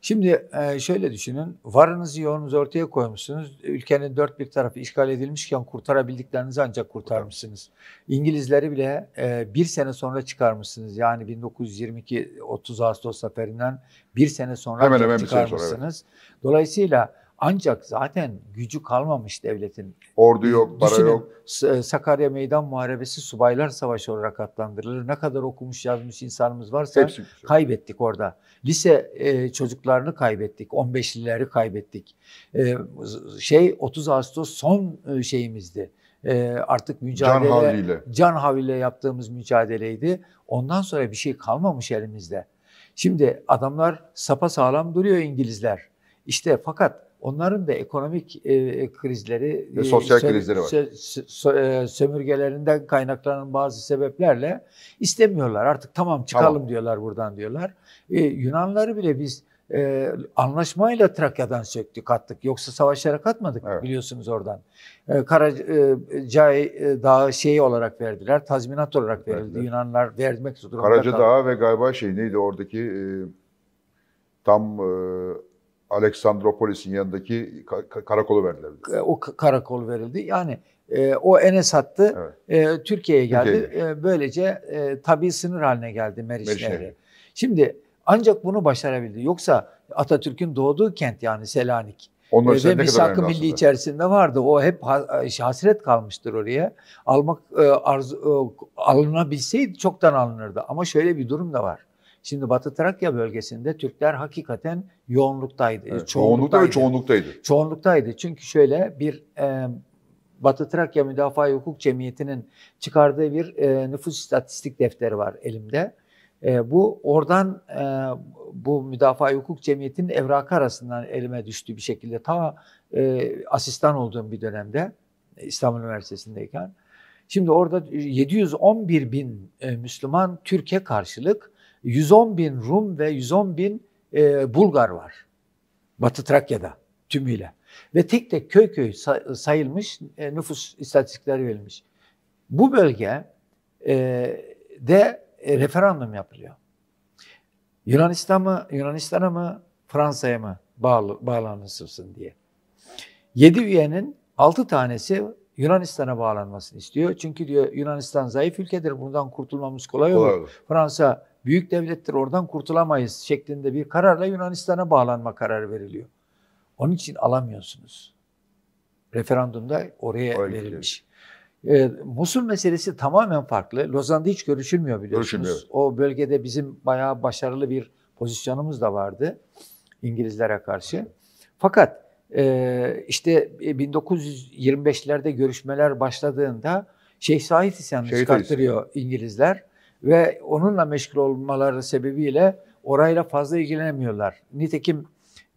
Şimdi e, şöyle düşünün, varınızı yoğunuzu ortaya koymuşsunuz. Ülkenin dört bir tarafı işgal edilmişken kurtarabildiklerinizi ancak kurtarmışsınız. İngilizleri bile e, bir sene sonra çıkarmışsınız. Yani 1922 30 Ağustos seferinden bir sene sonra hemen hemen çıkarmışsınız. Sonra, evet. Dolayısıyla ancak zaten gücü kalmamış devletin. Ordu yok, para Düşünün, yok. Sakarya Meydan Muharebesi Subaylar Savaşı olarak adlandırılır. Ne kadar okumuş yazmış insanımız varsa Hepsi şey. kaybettik orada. Lise e, çocuklarını kaybettik, 15'lileri kaybettik. E, şey 30 Ağustos son e, şeyimizdi. E, artık mücadele, can havliyle. can havliyle yaptığımız mücadeleydi. Ondan sonra bir şey kalmamış elimizde. Şimdi adamlar sapa sağlam duruyor İngilizler. İşte fakat Onların da ekonomik e, krizleri, Ve e, sosyal sö- krizleri var. Sö- sö- e, sömürgelerinden kaynaklanan bazı sebeplerle istemiyorlar. Artık tamam çıkalım Tamam. diyorlar buradan diyorlar. E, Yunanları bile biz e, anlaşmayla Trakya'dan söktük, attık. Yoksa savaşarak katmadık Evet. biliyorsunuz oradan. E, Karacay e, e, Dağı şeyi olarak verdiler, tazminat olarak verildi. Verdiler. Yunanlar vermek zorunda kaldı. Karacadağ ve galiba şey neydi oradaki e, tam e, Aleksandropolis'in yanındaki karakolu verdiler. E, o karakol verildi. Yani e, o Enes hattı evet. e, Türkiye'ye geldi. Türkiye'ye. E, böylece e, tabii sınır haline geldi Meriç, Meriç Nehri. Şimdi ancak bunu başarabildi. Yoksa Atatürk'ün doğduğu kent yani Selanik. Onlar ve misak milli içerisinde vardı. O hep e, şey, hasret kalmıştır oraya. Almak e, arz alınabilseydi çoktan alınırdı. Ama şöyle bir durum da var. Şimdi Batı Trakya bölgesinde Türkler hakikaten yoğunluktaydı. Evet, çoğunlukta ve çoğunluktaydı. Çoğunluktaydı. Çünkü şöyle bir e, Batı Trakya Müdafaa Hukuk Cemiyeti'nin çıkardığı bir e, nüfus istatistik defteri var elimde. E, bu oradan e, bu Müdafaa Hukuk Cemiyeti'nin evrakı arasından elime düştü bir şekilde. Ta e, asistan olduğum bir dönemde e, İstanbul Üniversitesi'ndeyken. Şimdi orada 711 e, bin e, Müslüman Türkiye karşılık 110 bin Rum ve 110 bin e, Bulgar var. Batı Trakya'da tümüyle. Ve tek tek köy köy sayılmış e, nüfus istatistikleri verilmiş. Bu bölge e, de e, referandum yapılıyor. Yunanistan mı, Yunanistan'a mı, Fransa'ya mı bağlı, bağlanırsın diye. Yedi üyenin altı tanesi Yunanistan'a bağlanmasını istiyor. Çünkü diyor Yunanistan zayıf ülkedir. Bundan kurtulmamız kolay olur. Fransa büyük devlettir oradan kurtulamayız şeklinde bir kararla Yunanistan'a bağlanma kararı veriliyor. Onun için alamıyorsunuz. Referandumda oraya Öyle verilmiş. E, Musul meselesi tamamen farklı. Lozan'da hiç görüşülmüyor biliyorsunuz. Görüşülmüyor. O bölgede bizim bayağı başarılı bir pozisyonumuz da vardı İngilizlere karşı. Fakat e, işte 1925'lerde e, görüşmeler başladığında Şeyh Said İsyan'ı çıkarttırıyor İngilizler. Ve onunla meşgul olmaları sebebiyle orayla fazla ilgilenemiyorlar. Nitekim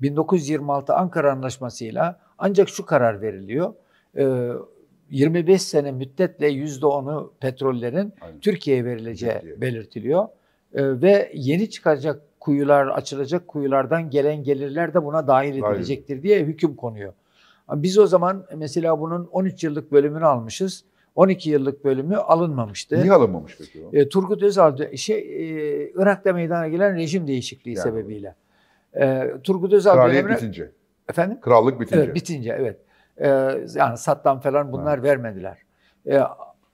1926 Ankara Anlaşması'yla ancak şu karar veriliyor. 25 ee, sene müddetle %10'u petrollerin Türkiye'ye verileceği Türkiye. belirtiliyor. Ee, ve yeni çıkacak kuyular, açılacak kuyulardan gelen gelirler de buna dahil edilecektir diye hüküm konuyor. Biz o zaman mesela bunun 13 yıllık bölümünü almışız. 12 yıllık bölümü alınmamıştı. Niye alınmamış peki o? E, Turgut Özal şey e, Irak'ta meydana gelen rejim değişikliği yani. sebebiyle. E, Turgut Özal Kraliyet dönemine, bitince. Efendim? Krallık bitince. Evet, bitince evet. E, yani Saddam falan bunlar ha. vermediler. E,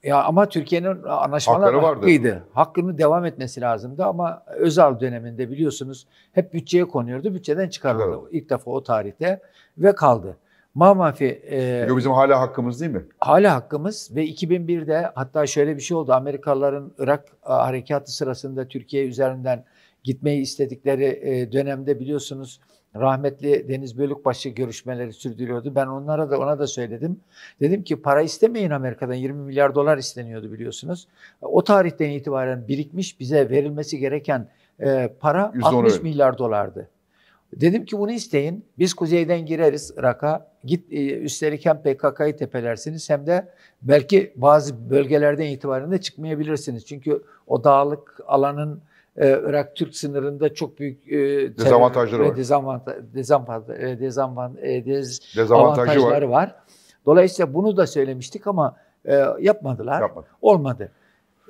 ya ama Türkiye'nin anlaşmalar hakkıydı. Vardı. Hakkını devam etmesi lazımdı ama Özal döneminde biliyorsunuz hep bütçeye konuyordu. Bütçeden çıkarıldı evet. ilk defa o tarihte ve kaldı. Mamafi... E, Yok bizim hala hakkımız değil mi? Hala hakkımız ve 2001'de hatta şöyle bir şey oldu. Amerikalıların Irak e, harekatı sırasında Türkiye üzerinden gitmeyi istedikleri e, dönemde biliyorsunuz rahmetli Deniz Bölükbaşı görüşmeleri sürdürüyordu. Ben onlara da ona da söyledim. Dedim ki para istemeyin Amerika'dan 20 milyar dolar isteniyordu biliyorsunuz. O tarihten itibaren birikmiş bize verilmesi gereken e, para %10. 60 milyar dolardı. Dedim ki bunu isteyin. Biz kuzeyden gireriz Irak'a. Git e, üstelik hem PKK'yı tepelersiniz hem de belki bazı bölgelerden itibaren de çıkmayabilirsiniz. Çünkü o dağlık alanın e, Irak Türk sınırında çok büyük e, dezavantajları var. Dezavantaj, e, dezavantaj, dezavantajları var. var. Dolayısıyla bunu da söylemiştik ama yapmadılar. Yapmadı. Olmadı.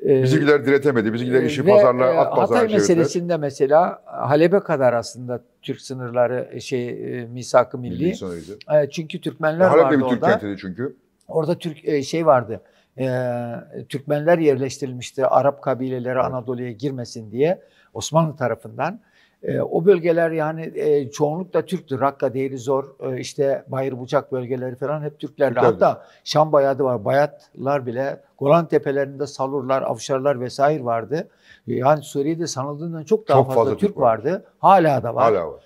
Ee, Bizimkiler diretemedi. Bizimkiler e, işi ve pazarlar, e, at pazarına Hatay çevirdiler. meselesinde mesela Halep'e kadar aslında Türk sınırları e, şey misak-ı milli. milli çünkü Türkmenler Halep vardı orada. Halep bir Türk kentiydi çünkü. Orada Türk şey vardı. Türkmenler yerleştirilmişti Arap kabileleri evet. Anadolu'ya girmesin diye Osmanlı tarafından. Ee, o bölgeler yani e, çoğunlukla Türktür. Rakka, Değeri Zor, e, işte Bayır Bucak bölgeleri falan hep Türklerle. Tabii. Hatta Şam Bayadı var. Bayatlar bile Golan Tepelerinde Salurlar, Avşarlar vesaire vardı. Ee, yani Suriye'de sanıldığından çok daha çok fazla, fazla Türk, Türk vardı. vardı. Hala da var. Hala var.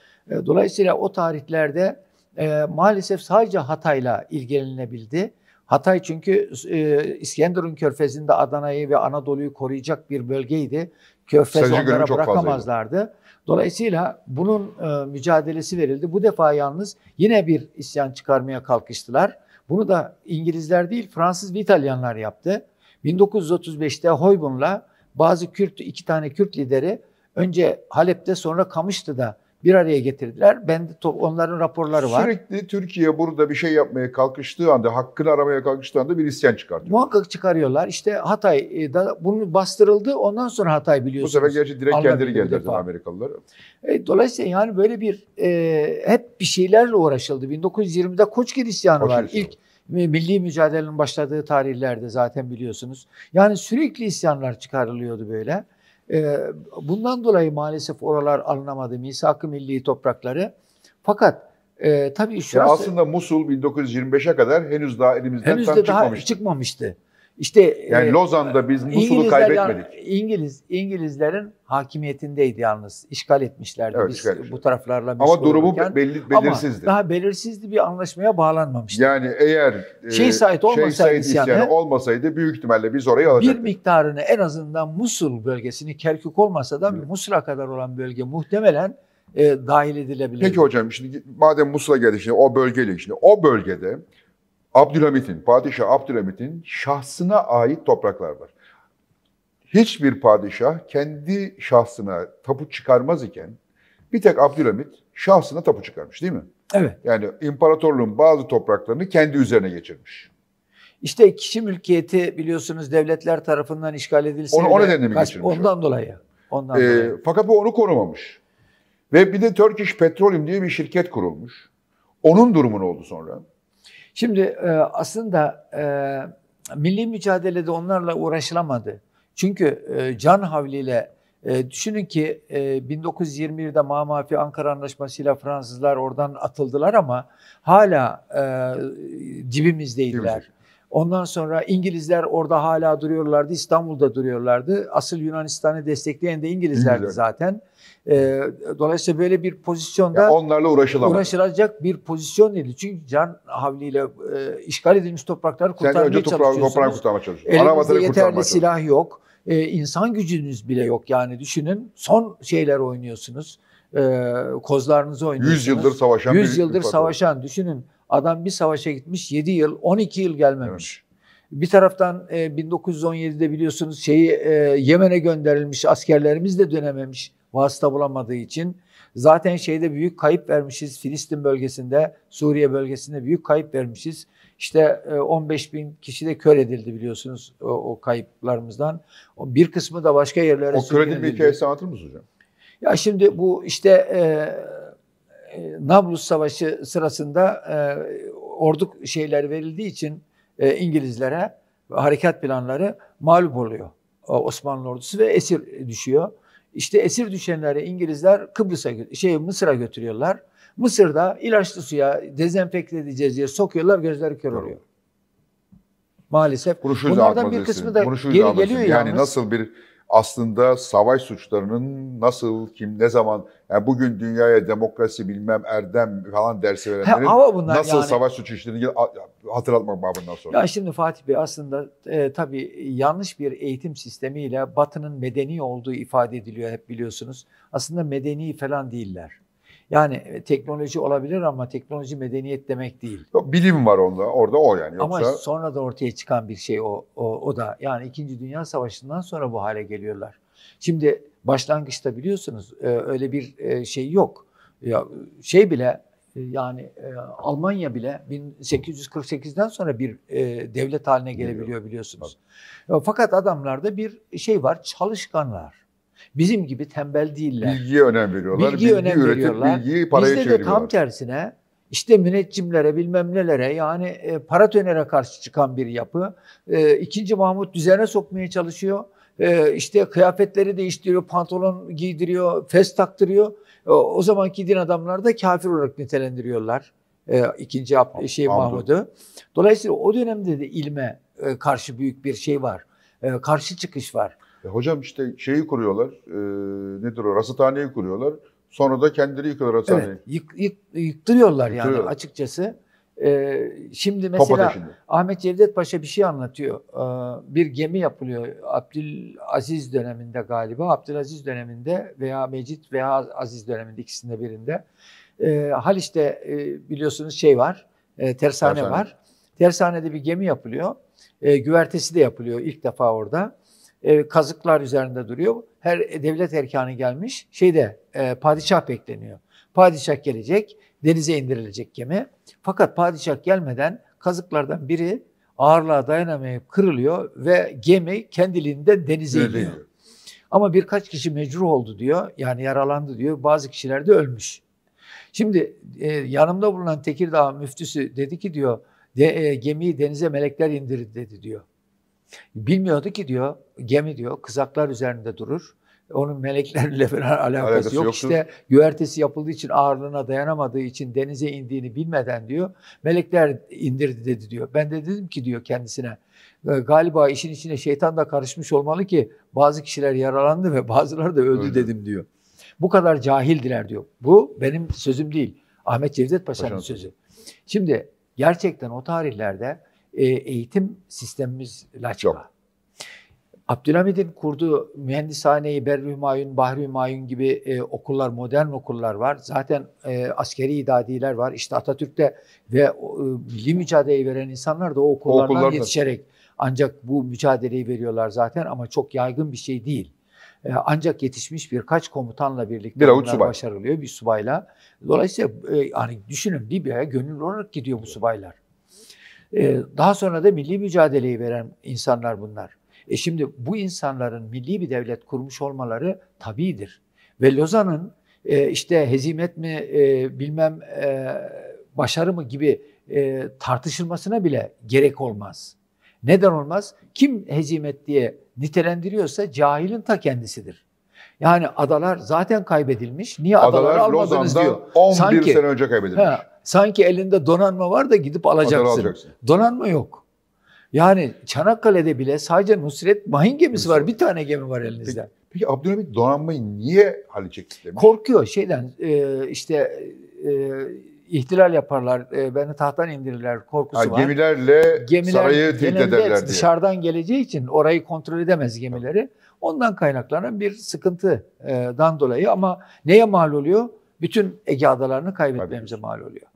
dolayısıyla o tarihlerde e, maalesef sadece Hatay'la ilgilenilebildi. Hatay çünkü e, İskenderun Körfezi'nde Adana'yı ve Anadolu'yu koruyacak bir bölgeydi. Körfez Sadece onlara bırakamazlardı. Fazlaydı. Dolayısıyla bunun e, mücadelesi verildi. Bu defa yalnız yine bir isyan çıkarmaya kalkıştılar. Bunu da İngilizler değil Fransız ve İtalyanlar yaptı. 1935'te Hoybun'la bazı Kürt iki tane Kürt lideri önce Halep'te sonra Kamışlı'da bir araya getirdiler. Ben de onların raporları var. Sürekli Türkiye burada bir şey yapmaya kalkıştığı anda, hakkını aramaya kalkıştığı anda bir isyan çıkartıyor. Muhakkak çıkarıyorlar. İşte Hatay e, da bunu bastırıldı. Ondan sonra Hatay biliyorsunuz. Bu sefer gerçi direkt kendileri geldiler Amerikalılar. E, dolayısıyla yani böyle bir e, hep bir şeylerle uğraşıldı. 1920'de Koçgir isyanı Koçgir var. İsyanı. İlk e, milli mücadelenin başladığı tarihlerde zaten biliyorsunuz. Yani sürekli isyanlar çıkarılıyordu böyle. Ee, bundan dolayı maalesef oralar alınamadı. Misak-ı milli toprakları. Fakat e, tabii şurası... Ya aslında Musul 1925'e kadar henüz daha elimizden henüz tam de daha çıkmamıştı. İşte yani e, Lozan'da biz Musul'u kaybetmedik. İngiliz İngilizlerin hakimiyetindeydi yalnız. İşgal etmişlerdi evet, biz işgal etmişler. bu taraflarla Ama durumu belli, belirsizdi. Ama daha belirsizdi bir anlaşmaya bağlanmamıştı. Yani eğer e, şey Said olmasaydı, şey isyanı, isyanı olmasaydı büyük ihtimalle biz orayı alacaktık. Bir miktarını en azından Musul bölgesini Kerkük olmasa da evet. Musul'a kadar olan bölge muhtemelen e, dahil edilebilir. Peki hocam şimdi madem Musul'a geldik şimdi o bölgeyle şimdi o bölgede Abdülhamit'in, Padişah Abdülhamit'in şahsına ait topraklar var. Hiçbir padişah kendi şahsına tapu çıkarmaz iken bir tek Abdülhamit şahsına tapu çıkarmış değil mi? Evet. Yani imparatorluğun bazı topraklarını kendi üzerine geçirmiş. İşte kişi mülkiyeti biliyorsunuz devletler tarafından işgal edilse onu, o nedenle mi kaç, geçirmiş? Ondan o. dolayı. Ondan ee, dolayı. Fakat bu onu korumamış. Ve bir de Turkish Petroleum diye bir şirket kurulmuş. Onun durumu ne oldu sonra? Şimdi e, aslında e, milli mücadelede onlarla uğraşılamadı. Çünkü e, can havliyle e, düşünün ki e, 1921'de Mamafi Ankara Anlaşması'yla Fransızlar oradan atıldılar ama hala e, dibimizdeydiler. Dibimiz. Ondan sonra İngilizler orada hala duruyorlardı, İstanbul'da duruyorlardı. Asıl Yunanistan'ı destekleyen de İngilizlerdi İngilizler. zaten. E, dolayısıyla böyle bir pozisyonda yani onlarla uğraşılacak bir pozisyon değildi. Çünkü can havliyle e, işgal edilmiş toprakları kurtarmaya yani önce toprağı, toprağı kurtarmaya çalışıyorsunuz. Elimizde yeterli silah yok. E, insan gücünüz bile yok yani düşünün. Son şeyler oynuyorsunuz. E, kozlarınızı oynuyorsunuz. 100 yıldır savaşan 100 yıldır savaşan düşünün Adam bir savaşa gitmiş 7 yıl, 12 yıl gelmemiş. Evet. Bir taraftan e, 1917'de biliyorsunuz şeyi e, Yemen'e gönderilmiş askerlerimiz de dönememiş vasıta bulamadığı için. Zaten şeyde büyük kayıp vermişiz Filistin bölgesinde, Suriye bölgesinde büyük kayıp vermişiz. İşte 15 e, bin kişi de kör edildi biliyorsunuz o, o kayıplarımızdan. O bir kısmı da başka yerlere O kör edilme hikayesi anlatır mısınız hocam? Ya şimdi bu işte e, e, Nablus Savaşı sırasında e, ordu şeyler verildiği için e, İngilizlere harekat planları mağlup oluyor. Osmanlı ordusu ve esir düşüyor. İşte esir düşenleri İngilizler Kıbrıs'a şey Mısır'a götürüyorlar. Mısır'da ilaçlı suya dezenfekte edeceğiz diye sokuyorlar gözleri kör oluyor. Maalesef. Bunlardan bir kısmı da geri geliyor yani yalnız. nasıl bir aslında savaş suçlarının nasıl, kim, ne zaman, yani bugün dünyaya demokrasi bilmem erdem falan dersi verenlerin ha, ama bunlar nasıl yani, savaş suçu işlerini hatırlatmak babından sonra. Ya şimdi Fatih Bey aslında e, tabii yanlış bir eğitim sistemiyle Batı'nın medeni olduğu ifade ediliyor hep biliyorsunuz. Aslında medeni falan değiller. Yani e, teknoloji olabilir ama teknoloji medeniyet demek değil. Yok, bilim var onda, orada o yani. Yoksa... Ama sonra da ortaya çıkan bir şey o, o, o da. Yani İkinci Dünya Savaşı'ndan sonra bu hale geliyorlar. Şimdi başlangıçta biliyorsunuz e, öyle bir e, şey yok. Ya şey bile yani e, Almanya bile 1848'den sonra bir e, devlet haline gelebiliyor biliyorsunuz. Fakat adamlarda bir şey var, çalışkanlar. Bizim gibi tembel değiller. Bilgiye önem veriyorlar. Bilgiye bilgi önem üretip veriyorlar. bilgiyi paraya Bizde çeviriyorlar. Bizde de tam tersine işte müneccimlere bilmem nelere yani e, para tönere karşı çıkan bir yapı. E, ikinci Mahmut düzene sokmaya çalışıyor. E, işte kıyafetleri değiştiriyor, pantolon giydiriyor, fes taktırıyor. E, o zamanki din adamları da kafir olarak nitelendiriyorlar. E, ikinci şey Mahmud'u. Dolayısıyla o dönemde de ilme e, karşı büyük bir şey var. E, karşı çıkış var. E, hocam işte şeyi kuruyorlar, e, nedir o, rasathaneyi kuruyorlar. Sonra da kendileri yıkıyorlar rasathaneyi. Evet, yık, yık, yıktırıyorlar, yıktırıyorlar yani açıkçası. E, şimdi mesela Ahmet Cevdet Paşa bir şey anlatıyor. E, bir gemi yapılıyor Abdülaziz döneminde galiba. Abdülaziz döneminde veya Mecit veya Aziz döneminde ikisinde birinde. E, Haliç'te e, biliyorsunuz şey var, e, tersane, tersane var. Tersanede bir gemi yapılıyor. E, güvertesi de yapılıyor ilk defa orada e, kazıklar üzerinde duruyor. Her e, devlet erkanı gelmiş. Şeyde e, padişah bekleniyor. Padişah gelecek, denize indirilecek gemi. Fakat padişah gelmeden kazıklardan biri ağırlığa dayanamayıp kırılıyor ve gemi kendiliğinden denize Öyle. iniyor. Ama birkaç kişi mecruh oldu diyor. Yani yaralandı diyor. Bazı kişiler de ölmüş. Şimdi e, yanımda bulunan Tekirdağ müftüsü dedi ki diyor de, e, gemiyi denize melekler indirdi dedi diyor. Bilmiyordu ki diyor gemi diyor kızaklar üzerinde durur. Onun meleklerle falan (laughs) alakası, alakası yok. Yoktur. İşte güvertesi yapıldığı için ağırlığına dayanamadığı için denize indiğini bilmeden diyor. Melekler indirdi dedi diyor. Ben de dedim ki diyor kendisine galiba işin içine şeytan da karışmış olmalı ki bazı kişiler yaralandı ve bazıları da öldü Öyle. dedim diyor. Bu kadar cahildiler diyor. Bu benim sözüm değil. Ahmet Cevdet Paşa'nın Paşam. sözü. Şimdi gerçekten o tarihlerde ee, eğitim sistemimiz laçma. Yok. Abdülhamid'in kurduğu mühendishaneyi Berri Hümayun, Bahri Hümayun gibi e, okullar, modern okullar var. Zaten e, askeri idadiler var. İşte Atatürk'te ve e, milli mücadeleyi veren insanlar da o okullardan o yetişerek ancak bu mücadeleyi veriyorlar zaten ama çok yaygın bir şey değil. E, ancak yetişmiş birkaç komutanla birlikte bir bunlar başarılıyor bir subayla. Dolayısıyla e, hani düşünün Libya'ya gönüllü olarak gidiyor bu subaylar. Ee, daha sonra da milli mücadeleyi veren insanlar bunlar. E şimdi bu insanların milli bir devlet kurmuş olmaları tabidir. Ve Lozan'ın e, işte hezimet mi e, bilmem e, başarı mı gibi tartışılmasına bile gerek olmaz. Neden olmaz? Kim hezimet diye nitelendiriyorsa cahilin ta kendisidir. Yani adalar zaten kaybedilmiş. Niye adalar adaları almadınız Lozan'dan diyor. 11 Sanki, sene önce kaybedilmiş. He, sanki elinde donanma var da gidip alacaksın. Donanma yok. Yani Çanakkale'de bile sadece Nusret Mahin gemisi var. Bir tane gemi var elinizde. Peki, peki Abdülhamit donanmayı niye Haliç'e kilitlemiş? Korkuyor şeyden e, işte e, ihtilal yaparlar, e, beni tahttan indirirler korkusu ha, var. Gemilerle Gemiler sarayı tehdit ederler diye. Dışarıdan geleceği için orayı kontrol edemez gemileri. Ondan kaynaklanan bir sıkıntıdan dolayı ama neye mal oluyor? Bütün Ege Adalarını kaybetmemize mal oluyor.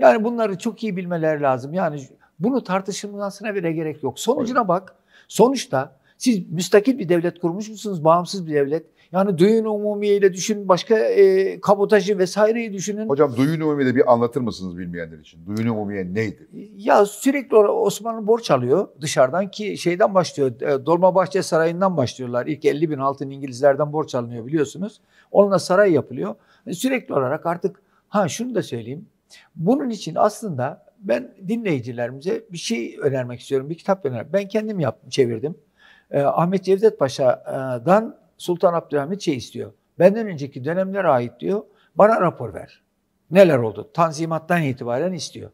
Yani bunları çok iyi bilmeler lazım. Yani bunu tartışılmasına bile gerek yok. Sonucuna bak. Sonuçta siz müstakil bir devlet kurmuş musunuz? Bağımsız bir devlet. Yani duyun umumiyle düşünün, başka e, kabotajı vesaireyi düşünün. Hocam duyun umumiyle bir anlatır mısınız bilmeyenler için? Duyun umumiye neydi? Ya sürekli Osmanlı borç alıyor dışarıdan ki şeyden başlıyor, e, Dolmabahçe Sarayı'ndan başlıyorlar. İlk 50 bin altın İngilizlerden borç alınıyor biliyorsunuz. Onunla saray yapılıyor. E, sürekli olarak artık, ha şunu da söyleyeyim. Bunun için aslında ben dinleyicilerimize bir şey önermek istiyorum. Bir kitap öner. Ben kendim yaptım, çevirdim. E, Ahmet Cevdet Paşa'dan Sultan Abdülhamit şey istiyor. Benden önceki dönemlere ait diyor. Bana rapor ver. Neler oldu? Tanzimattan itibaren istiyor.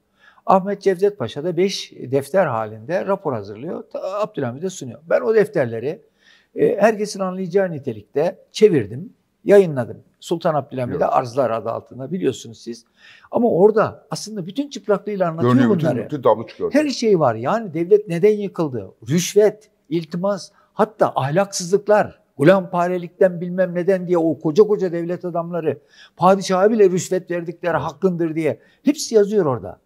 Ahmet Cevdet Paşa da 5 defter halinde rapor hazırlıyor. Abdülhamid'e sunuyor. Ben o defterleri e, herkesin anlayacağı nitelikte çevirdim, yayınladım. Sultan Abdülhamid'e arzlar adı altında biliyorsunuz siz. Ama orada aslında bütün çıplaklığıyla anlatıyor Görünüyor, bunları. Bütün, bütün Her şey var. Yani devlet neden yıkıldı? Rüşvet, iltimas, hatta ahlaksızlıklar. parelikten bilmem neden diye o koca koca devlet adamları padişaha bile rüşvet verdikleri hakkındır diye. Hepsi yazıyor orada.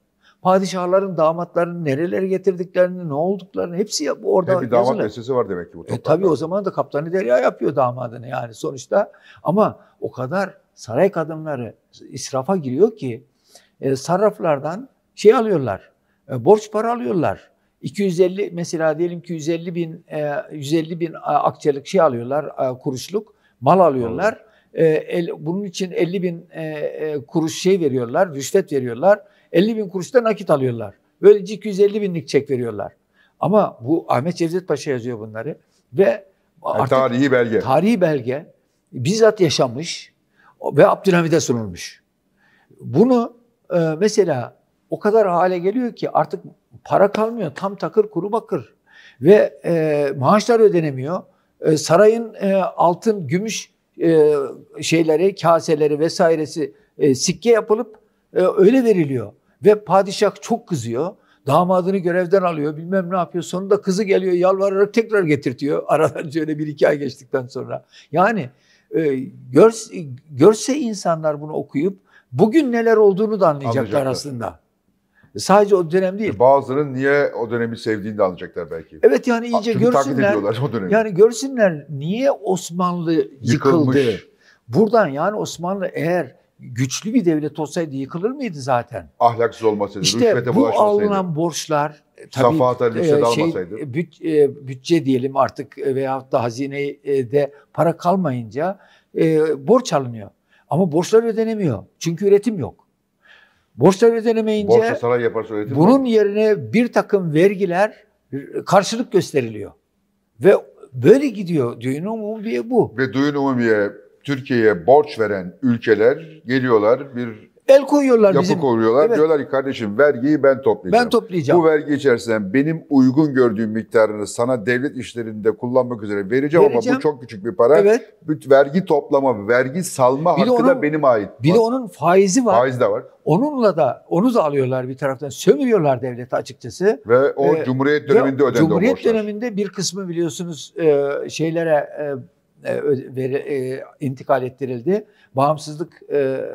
Padişahların damatlarını nerelere getirdiklerini, ne olduklarını hepsi orada Tabii damat meselesi var demek ki bu e, toprakta. E, tabii o zaman da kaptanı derya yapıyor damadını yani sonuçta. Ama o kadar saray kadınları israfa giriyor ki e, sarraflardan şey alıyorlar, e, borç para alıyorlar. 250 mesela diyelim ki 150 bin e, 150 bin e, akçelik şey alıyorlar e, kuruşluk mal alıyorlar. E, el, bunun için 50 bin e, e, kuruş şey veriyorlar, rüşvet veriyorlar. 50 bin kuruşta nakit alıyorlar. Böylece 250 binlik çek veriyorlar. Ama bu Ahmet Cevdet Paşa yazıyor bunları ve artık tarihi belge. Tarihi belge bizzat yaşamış ve Abdülhamid'e sunulmuş. Bunu e, mesela o kadar hale geliyor ki artık para kalmıyor. Tam takır kuru bakır. Ve e, maaşlar ödenemiyor. E, sarayın e, altın, gümüş e, şeyleri, kaseleri vesairesi e, sikke yapılıp e, öyle veriliyor. Ve padişah çok kızıyor. Damadını görevden alıyor bilmem ne yapıyor. Sonunda kızı geliyor yalvararak tekrar getirtiyor. (laughs) Aradan şöyle bir iki ay geçtikten sonra. Yani e, görse, görse insanlar bunu okuyup bugün neler olduğunu da anlayacaklar, anlayacaklar. aslında. Sadece o dönem değil. E, Bazılarının niye o dönemi sevdiğini de anlayacaklar belki. Evet yani iyice Çünkü görsünler. o dönemi. Yani görsünler niye Osmanlı yıkıldı. Yıkılmış. Buradan yani Osmanlı eğer güçlü bir devlet olsaydı yıkılır mıydı zaten? Ahlaksız olmasaydı, işte rüşvete bu alınan borçlar tabii Safahata, e, şey, almasaydı. E, e, bütçe diyelim artık e, veyahut da hazinede e, para kalmayınca e, borç alınıyor. Ama borçlar ödenemiyor. Çünkü üretim yok. Borçlar ödenemeyince saray yaparsa üretim bunun yok. yerine bir takım vergiler karşılık gösteriliyor. Ve böyle gidiyor düğün umumiye bu. Ve düğün umumiye Türkiye'ye borç veren ülkeler geliyorlar bir El koyuyorlar yapı bizim. koyuyorlar. Evet. Diyorlar ki kardeşim vergiyi ben toplayacağım. Ben toplayacağım. Bu vergi içerisinden benim uygun gördüğüm miktarını sana devlet işlerinde kullanmak üzere vereceğim, vereceğim. ama bu çok küçük bir para. Evet. Vergi toplama, vergi salma bir hakkı onun, da benim ait. Bir de onun faizi var. Faiz de var. Onunla da onu da alıyorlar bir taraftan. Sömürüyorlar devleti açıkçası. Ve o ee, Cumhuriyet döneminde ödendi Cumhuriyet döneminde bir kısmı biliyorsunuz e, şeylere e, e, veri, e, intikal ettirildi. Bağımsızlık e,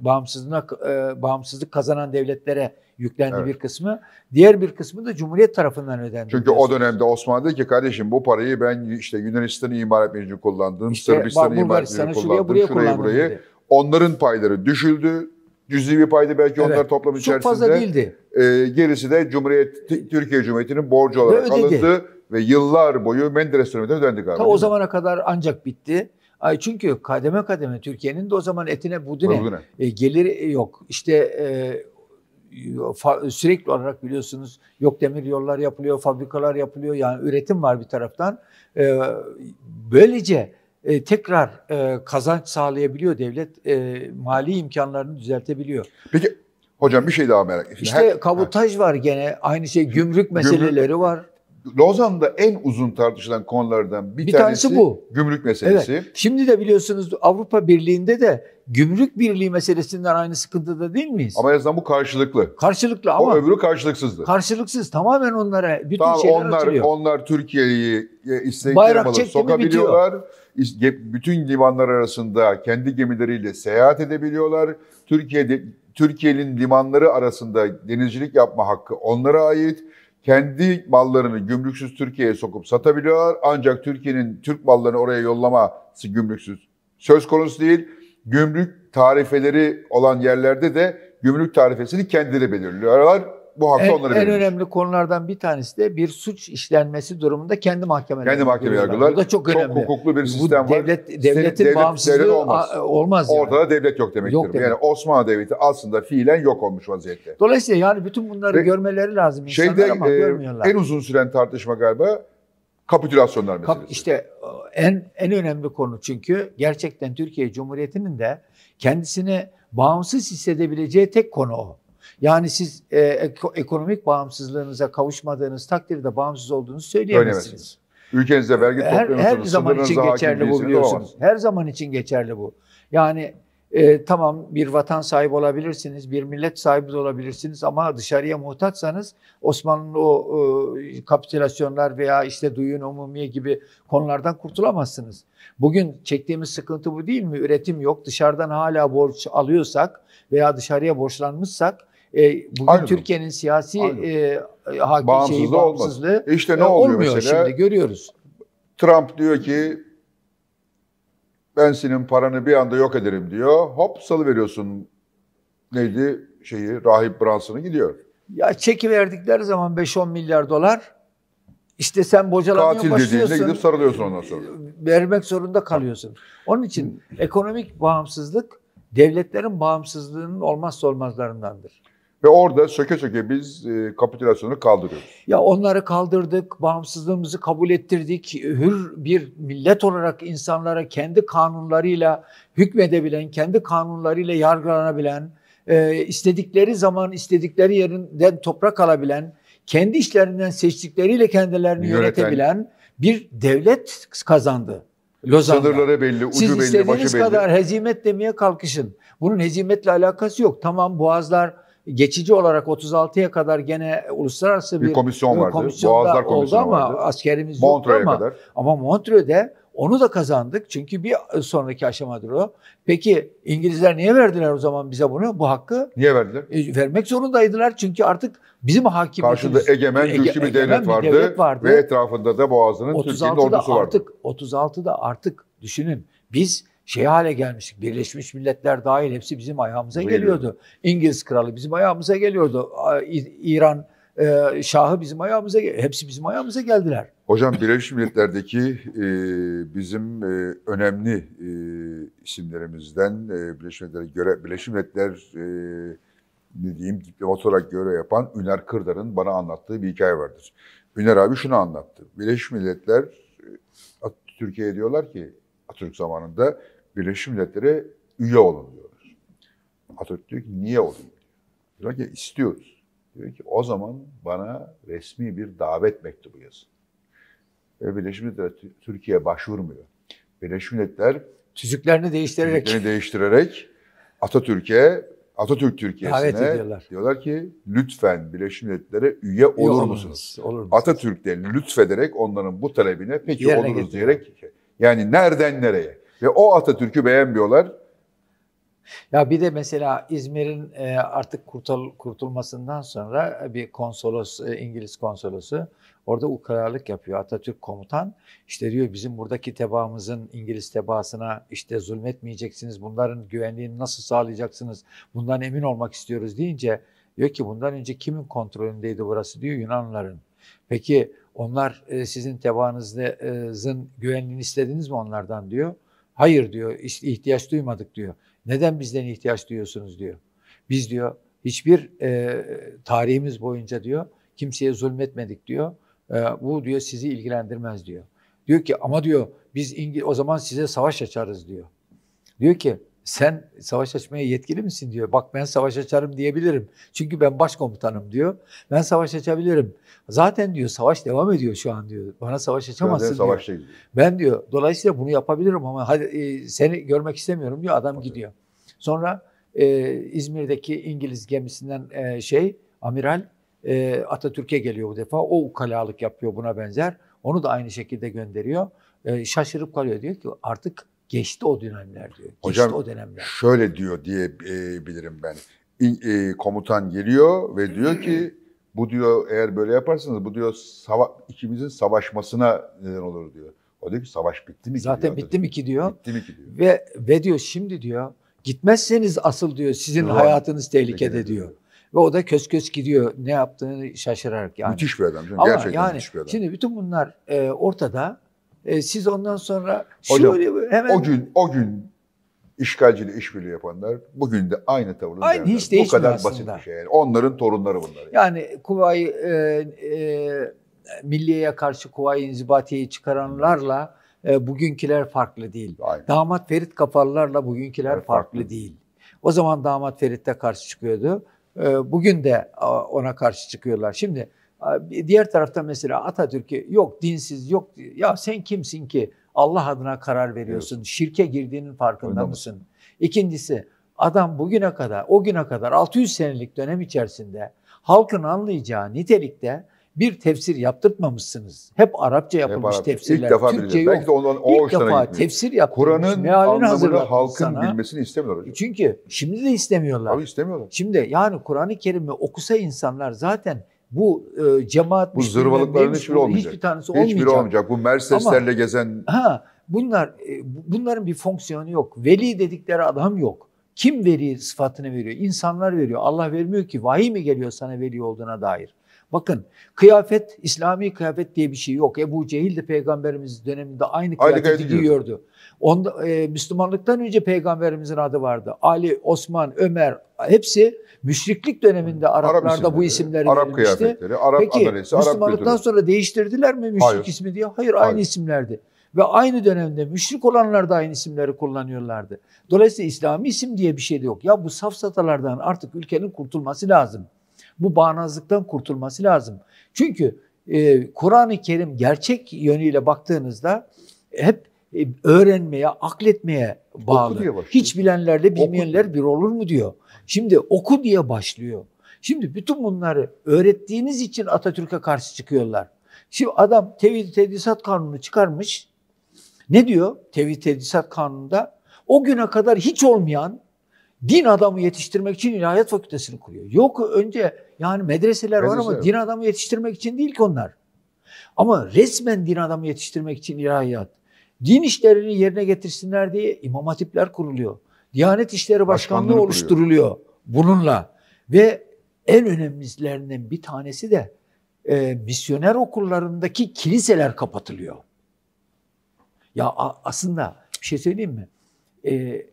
bağımsızlığına e, bağımsızlık kazanan devletlere yüklendi evet. bir kısmı. Diğer bir kısmı da Cumhuriyet tarafından ödendi. Çünkü o dönemde Osmanlı dedi ki kardeşim bu parayı ben işte Yunanistan'ı imar etmek için kullandım, işte, Sırbistan'ı imar etmek için kullandım, şuraya, buraya şurayı burayı. Dedi. Onların payları düşüldü. Cüzi bir paydı belki evet. onlar toplam içerisinde. Çok fazla değildi. E, gerisi de Cumhuriyet Türkiye Cumhuriyeti'nin borcu olarak alındı ve yıllar boyu Menderes döneminde döndük abi. Ta o zamana kadar ancak bitti. Ay çünkü kademe kademe Türkiye'nin de o zaman etine budine, E, geliri yok. İşte e, sürekli olarak biliyorsunuz yok demir yollar yapılıyor, fabrikalar yapılıyor. Yani üretim var bir taraftan. E, böylece e, tekrar e, kazanç sağlayabiliyor devlet. E, mali imkanlarını düzeltebiliyor. Peki Hocam bir şey daha merak ediyorum. İşte her, kabotaj var gene. Aynı şey gümrük meseleleri gümrük. var. Lozan'da en uzun tartışılan konulardan bir, bir tanesi, tanesi bu. gümrük meselesi. Evet. Şimdi de biliyorsunuz Avrupa Birliği'nde de gümrük birliği meselesinden aynı sıkıntıda değil miyiz? Ama en bu karşılıklı. Karşılıklı ama. O öbürü karşılıksızdı. Karşılıksız. Tamamen onlara bütün tamam, şeyler onlar, atılıyor. Onlar Türkiye'yi e, istedikleri malı sokabiliyorlar. Bütün limanlar arasında kendi gemileriyle seyahat edebiliyorlar. Türkiye'de Türkiye'nin limanları arasında denizcilik yapma hakkı onlara ait kendi mallarını gümrüksüz Türkiye'ye sokup satabiliyorlar. Ancak Türkiye'nin Türk mallarını oraya yollaması gümrüksüz söz konusu değil. Gümrük tarifeleri olan yerlerde de gümrük tarifesini kendileri belirliyorlar bu hafta en, onları En önemli konulardan bir tanesi de bir suç işlenmesi durumunda kendi mahkemeler Kendi mahkeme yargılar. Bu da çok önemli. Çok hukuklu bir sistem bu devlet, var. Devletin devlet, bağımsızlığı devlet olmaz. olmaz yani. Ortada devlet yok demektir. Yok demek. Yani Osmanlı Devleti aslında fiilen yok olmuş vaziyette. Dolayısıyla yani bütün bunları Ve, görmeleri lazım insanlar şeyde, ama e, görmüyorlar. En uzun süren tartışma galiba kapitülasyonlar meselesi. İşte e, en en önemli konu çünkü gerçekten Türkiye Cumhuriyeti'nin de kendisini bağımsız hissedebileceği tek konu o. Yani siz e, ekonomik bağımsızlığınıza kavuşmadığınız takdirde bağımsız olduğunuzu söyleyemezsiniz. Ülkenizde vergi e, her, her zaman için geçerli bu biliyorsunuz. Her zaman için geçerli bu. Yani e, tamam bir vatan sahibi olabilirsiniz, bir millet sahibi olabilirsiniz ama dışarıya muhtaçsanız Osmanlı'nın o e, kapitülasyonlar veya işte duyun umumiye gibi konulardan kurtulamazsınız. Bugün çektiğimiz sıkıntı bu değil mi? Üretim yok, dışarıdan hala borç alıyorsak veya dışarıya borçlanmışsak e, bugün Aynen. Türkiye'nin siyasi e, e hakim bağımsızlığı, şeyi, bağımsızlığı olmaz. işte ne e, oluyor olmuyor mesela? şimdi görüyoruz. Trump diyor ki ben senin paranı bir anda yok ederim diyor. Hop salı veriyorsun neydi şeyi rahip Branson'ı gidiyor. Ya çeki verdikleri zaman 5-10 milyar dolar işte sen bocalamaya Katil başlıyorsun. Katil gidip sarılıyorsun ondan sonra. E, vermek zorunda kalıyorsun. Onun için hmm. ekonomik bağımsızlık devletlerin bağımsızlığının olmazsa olmazlarındandır. Ve orada söke söke biz e, kapitülasyonu kaldırıyoruz. Ya onları kaldırdık, bağımsızlığımızı kabul ettirdik. Hür bir millet olarak insanlara kendi kanunlarıyla hükmedebilen, kendi kanunlarıyla yargılanabilen, e, istedikleri zaman istedikleri yerinden toprak alabilen, kendi işlerinden seçtikleriyle kendilerini Yöneten. yönetebilen bir devlet kazandı. Lozan'da. Sınırları belli, ucu Siz belli, başı belli. Siz istediğiniz kadar hezimet demeye kalkışın. Bunun hezimetle alakası yok. Tamam boğazlar geçici olarak 36'ya kadar gene uluslararası bir, bir komisyon vardı. Komisyon Boğazlar komisyonu oldu vardı. ama vardı. askerimiz yoktu ama, kadar. ama Montreux'de onu da kazandık çünkü bir sonraki aşamadır o. Peki İngilizler niye verdiler o zaman bize bunu, bu hakkı? Niye verdiler? E, vermek zorundaydılar çünkü artık bizim hakimiyetimiz... Karşında egemen, ege, bir devlet, vardı, devlet vardı ve etrafında da Boğazı'nın Türkiye'nin ordusu vardı. 36'da artık düşünün biz şey hale gelmiştik. Birleşmiş Milletler dahil hepsi bizim ayağımıza geliyordu. İngiliz kralı bizim ayağımıza geliyordu. İran e, şahı bizim ayağımıza hepsi bizim ayağımıza geldiler. Hocam Birleşmiş Milletler'deki e, bizim e, önemli e, isimlerimizden e, Birleşmiş Milletler'e göre Birleşmiş Milletler e, ne diyeyim diplomat olarak göre yapan Üner Kırdar'ın bana anlattığı bir hikaye vardır. Üner abi şunu anlattı. Birleşmiş Milletler e, Türkiye'ye diyorlar ki Atatürk zamanında Birleşmiş Milletler'e üye olun diyorlar. Atatürk diyor ki niye olayım? Diyor ki istiyoruz. Diyor ki o zaman bana resmi bir davet mektubu yazın. Ve Birleşmiş Milletler Türkiye başvurmuyor. Birleşmiş Milletler tüzüklerini değiştirerek değiştirerek Atatürk'e Atatürk Türkiye'sine diyorlar. diyorlar ki lütfen Birleşmiş Milletler'e üye olur musunuz? Olur musunuz? Atatürk de lütfederek onların bu talebine peki Yerine oluruz getireyim. diyerek yani nereden nereye? Ve o Atatürk'ü beğenmiyorlar. Ya bir de mesela İzmir'in e, artık kurtul kurtulmasından sonra e, bir konsolos, e, İngiliz konsolosu orada ukalalık yapıyor. Atatürk komutan işte diyor bizim buradaki tebaamızın İngiliz tebaasına işte zulmetmeyeceksiniz, bunların güvenliğini nasıl sağlayacaksınız, bundan emin olmak istiyoruz deyince diyor ki bundan önce kimin kontrolündeydi burası diyor Yunanların. Peki onlar sizin tebaanızın güvenliğini istediniz mi onlardan diyor. Hayır diyor ihtiyaç duymadık diyor. Neden bizden ihtiyaç duyuyorsunuz diyor. Biz diyor hiçbir e, tarihimiz boyunca diyor kimseye zulmetmedik diyor. E, bu diyor sizi ilgilendirmez diyor. Diyor ki ama diyor biz İngil o zaman size savaş açarız diyor. Diyor ki sen savaş açmaya yetkili misin diyor. Bak ben savaş açarım diyebilirim. Çünkü ben başkomutanım diyor. Ben savaş açabilirim. Zaten diyor savaş devam ediyor şu an diyor. Bana savaş açamazsın savaş diyor. Değil. Ben diyor dolayısıyla bunu yapabilirim ama hadi e, seni görmek istemiyorum diyor adam gidiyor. Sonra e, İzmir'deki İngiliz gemisinden e, şey amiral e, Atatürk'e geliyor bu defa. O ukalalık yapıyor buna benzer. Onu da aynı şekilde gönderiyor. E, şaşırıp kalıyor diyor ki artık Geçti o dönemler diyor. Geçti Hocam, o dönemler. Şöyle diyor diye e, bilirim ben. İ, e, komutan geliyor ve diyor ki (clears throat) bu diyor eğer böyle yaparsanız bu diyor sava ikimizin savaşmasına neden olur diyor. O diyor ki savaş bitti mi ki Zaten diyor. bitti mi ki diyor. Bitti mi ki diyor. Ve, ve diyor şimdi diyor gitmezseniz asıl diyor sizin Ruh. hayatınız tehlikede diyor. Ve o da kös kös gidiyor ne yaptığını şaşırarak yani. Müthiş bir adam. Ama Gerçekten yani, müthiş bir adam. Şimdi bütün bunlar e, ortada e, siz ondan sonra Hocam, şöyle hemen... O gün, o gün işgalciyle işbirliği yapanlar bugün de aynı tavırla aynı hiç Bu kadar basit bir şey. Yani. Onların torunları bunlar. Yani, yani Kuvayi e, e, Milliye'ye karşı Kuvayi İnzibatiye'yi çıkaranlarla e, bugünküler farklı değil. Aynen. Damat Ferit Kafalılarla bugünküler evet, farklı, farklı değil. O zaman damat Ferit'te karşı çıkıyordu. E, bugün de ona karşı çıkıyorlar. Şimdi Diğer tarafta mesela Atatürk'ü yok dinsiz yok ya sen kimsin ki Allah adına karar veriyorsun. Evet. Şirke girdiğinin farkında Öyle mısın? mısın? İkincisi adam bugüne kadar o güne kadar 600 senelik dönem içerisinde halkın anlayacağı nitelikte bir tefsir yaptırtmamışsınız. Hep Arapça yapılmış Hep tefsirler. İlk defa Türkçe yok. Belki de ondan o İlk defa gitmiyor. tefsir yaptırmış. Kur'an'ın anlamını halkın sana. bilmesini istemiyorlar. Hocam. Çünkü şimdi de istemiyorlar. Abi istemiyorlar. Şimdi yani Kur'an-ı Kerim'i okusa insanlar zaten bu e, cemaat bu zırvalıkların hiçbiri olmayacak. Hiçbir tanesi hiçbiri olmayacak. Bu Mercedes'lerle gezen ha bunlar e, bunların bir fonksiyonu yok. Veli dedikleri adam yok. Kim veri sıfatını veriyor? İnsanlar veriyor. Allah vermiyor ki. Vahiy mi geliyor sana veli olduğuna dair? Bakın kıyafet, İslami kıyafet diye bir şey yok. Ebu Cehil de peygamberimiz döneminde aynı kıyafeti aynı giyiyordu. Onda, e, Müslümanlıktan önce peygamberimizin adı vardı. Ali, Osman, Ömer hepsi müşriklik döneminde Araplarda Arap isimleri, bu isimleri Arap kıyafetleri, Arap Peki, analisi, Arap Müslümanlıktan kültürü. sonra değiştirdiler mi müşrik Hayır. ismi diye? Hayır, Hayır. aynı isimlerdi ve aynı dönemde müşrik olanlar da aynı isimleri kullanıyorlardı. Dolayısıyla İslami isim diye bir şey de yok. Ya bu safsatalardan artık ülkenin kurtulması lazım bu bağnazlıktan kurtulması lazım. Çünkü e, Kur'an-ı Kerim gerçek yönüyle baktığınızda hep e, öğrenmeye, akletmeye bağlı. Oku diye başlıyor. Hiç bilenlerle bilmeyenler oku. bir olur mu diyor. Şimdi oku diye başlıyor. Şimdi bütün bunları öğrettiğiniz için Atatürk'e karşı çıkıyorlar. Şimdi adam tevhid tedrisat kanunu çıkarmış. Ne diyor tevhid tedrisat kanununda? O güne kadar hiç olmayan din adamı yetiştirmek için ilahiyat fakültesini kuruyor. Yok önce yani medreseler Medrese var ama yok. din adamı yetiştirmek için değil ki onlar. Ama resmen din adamı yetiştirmek için ilahiyat. Din işlerini yerine getirsinler diye imam hatipler kuruluyor. Diyanet işleri Başkanlığı oluşturuluyor bununla. Ve en önemlilerinden bir tanesi de e, misyoner okullarındaki kiliseler kapatılıyor. Ya a, aslında bir şey söyleyeyim mi? E,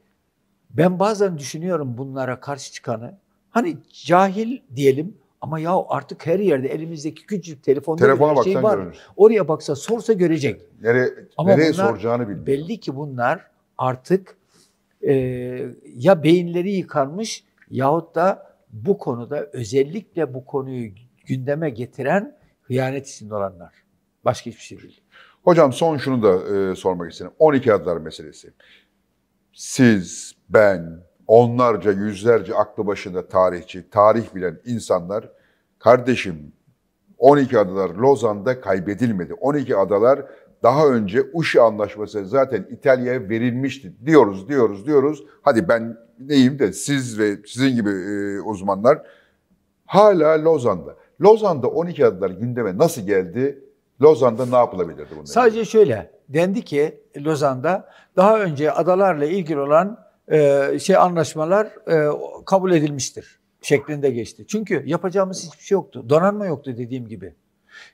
ben bazen düşünüyorum bunlara karşı çıkanı. Hani cahil diyelim ama ya artık her yerde elimizdeki küçük telefonda Telefona bir şey var. Görünür. Oraya baksa sorsa görecek. Nereye, ama nereye bunlar, soracağını bilmiyor. Belli ki bunlar artık e, ya beyinleri yıkarmış yahut da bu konuda özellikle bu konuyu gündeme getiren hıyanet içinde olanlar. Başka hiçbir şey değil. Hocam son şunu da e, sormak istedim. 12 adlar meselesi. Siz, ben, onlarca, yüzlerce aklı başında tarihçi, tarih bilen insanlar kardeşim 12 adalar Lozan'da kaybedilmedi. 12 adalar daha önce Uşi Anlaşması zaten İtalya'ya verilmişti diyoruz, diyoruz, diyoruz. Hadi ben neyim de siz ve sizin gibi e, uzmanlar hala Lozan'da. Lozan'da 12 adalar gündeme nasıl geldi? Lozan'da ne yapılabilirdi bunun? Sadece şöyle dendi ki Lozan'da daha önce adalarla ilgili olan e, şey anlaşmalar e, kabul edilmiştir şeklinde geçti. Çünkü yapacağımız hiçbir şey yoktu. Donanma yoktu dediğim gibi.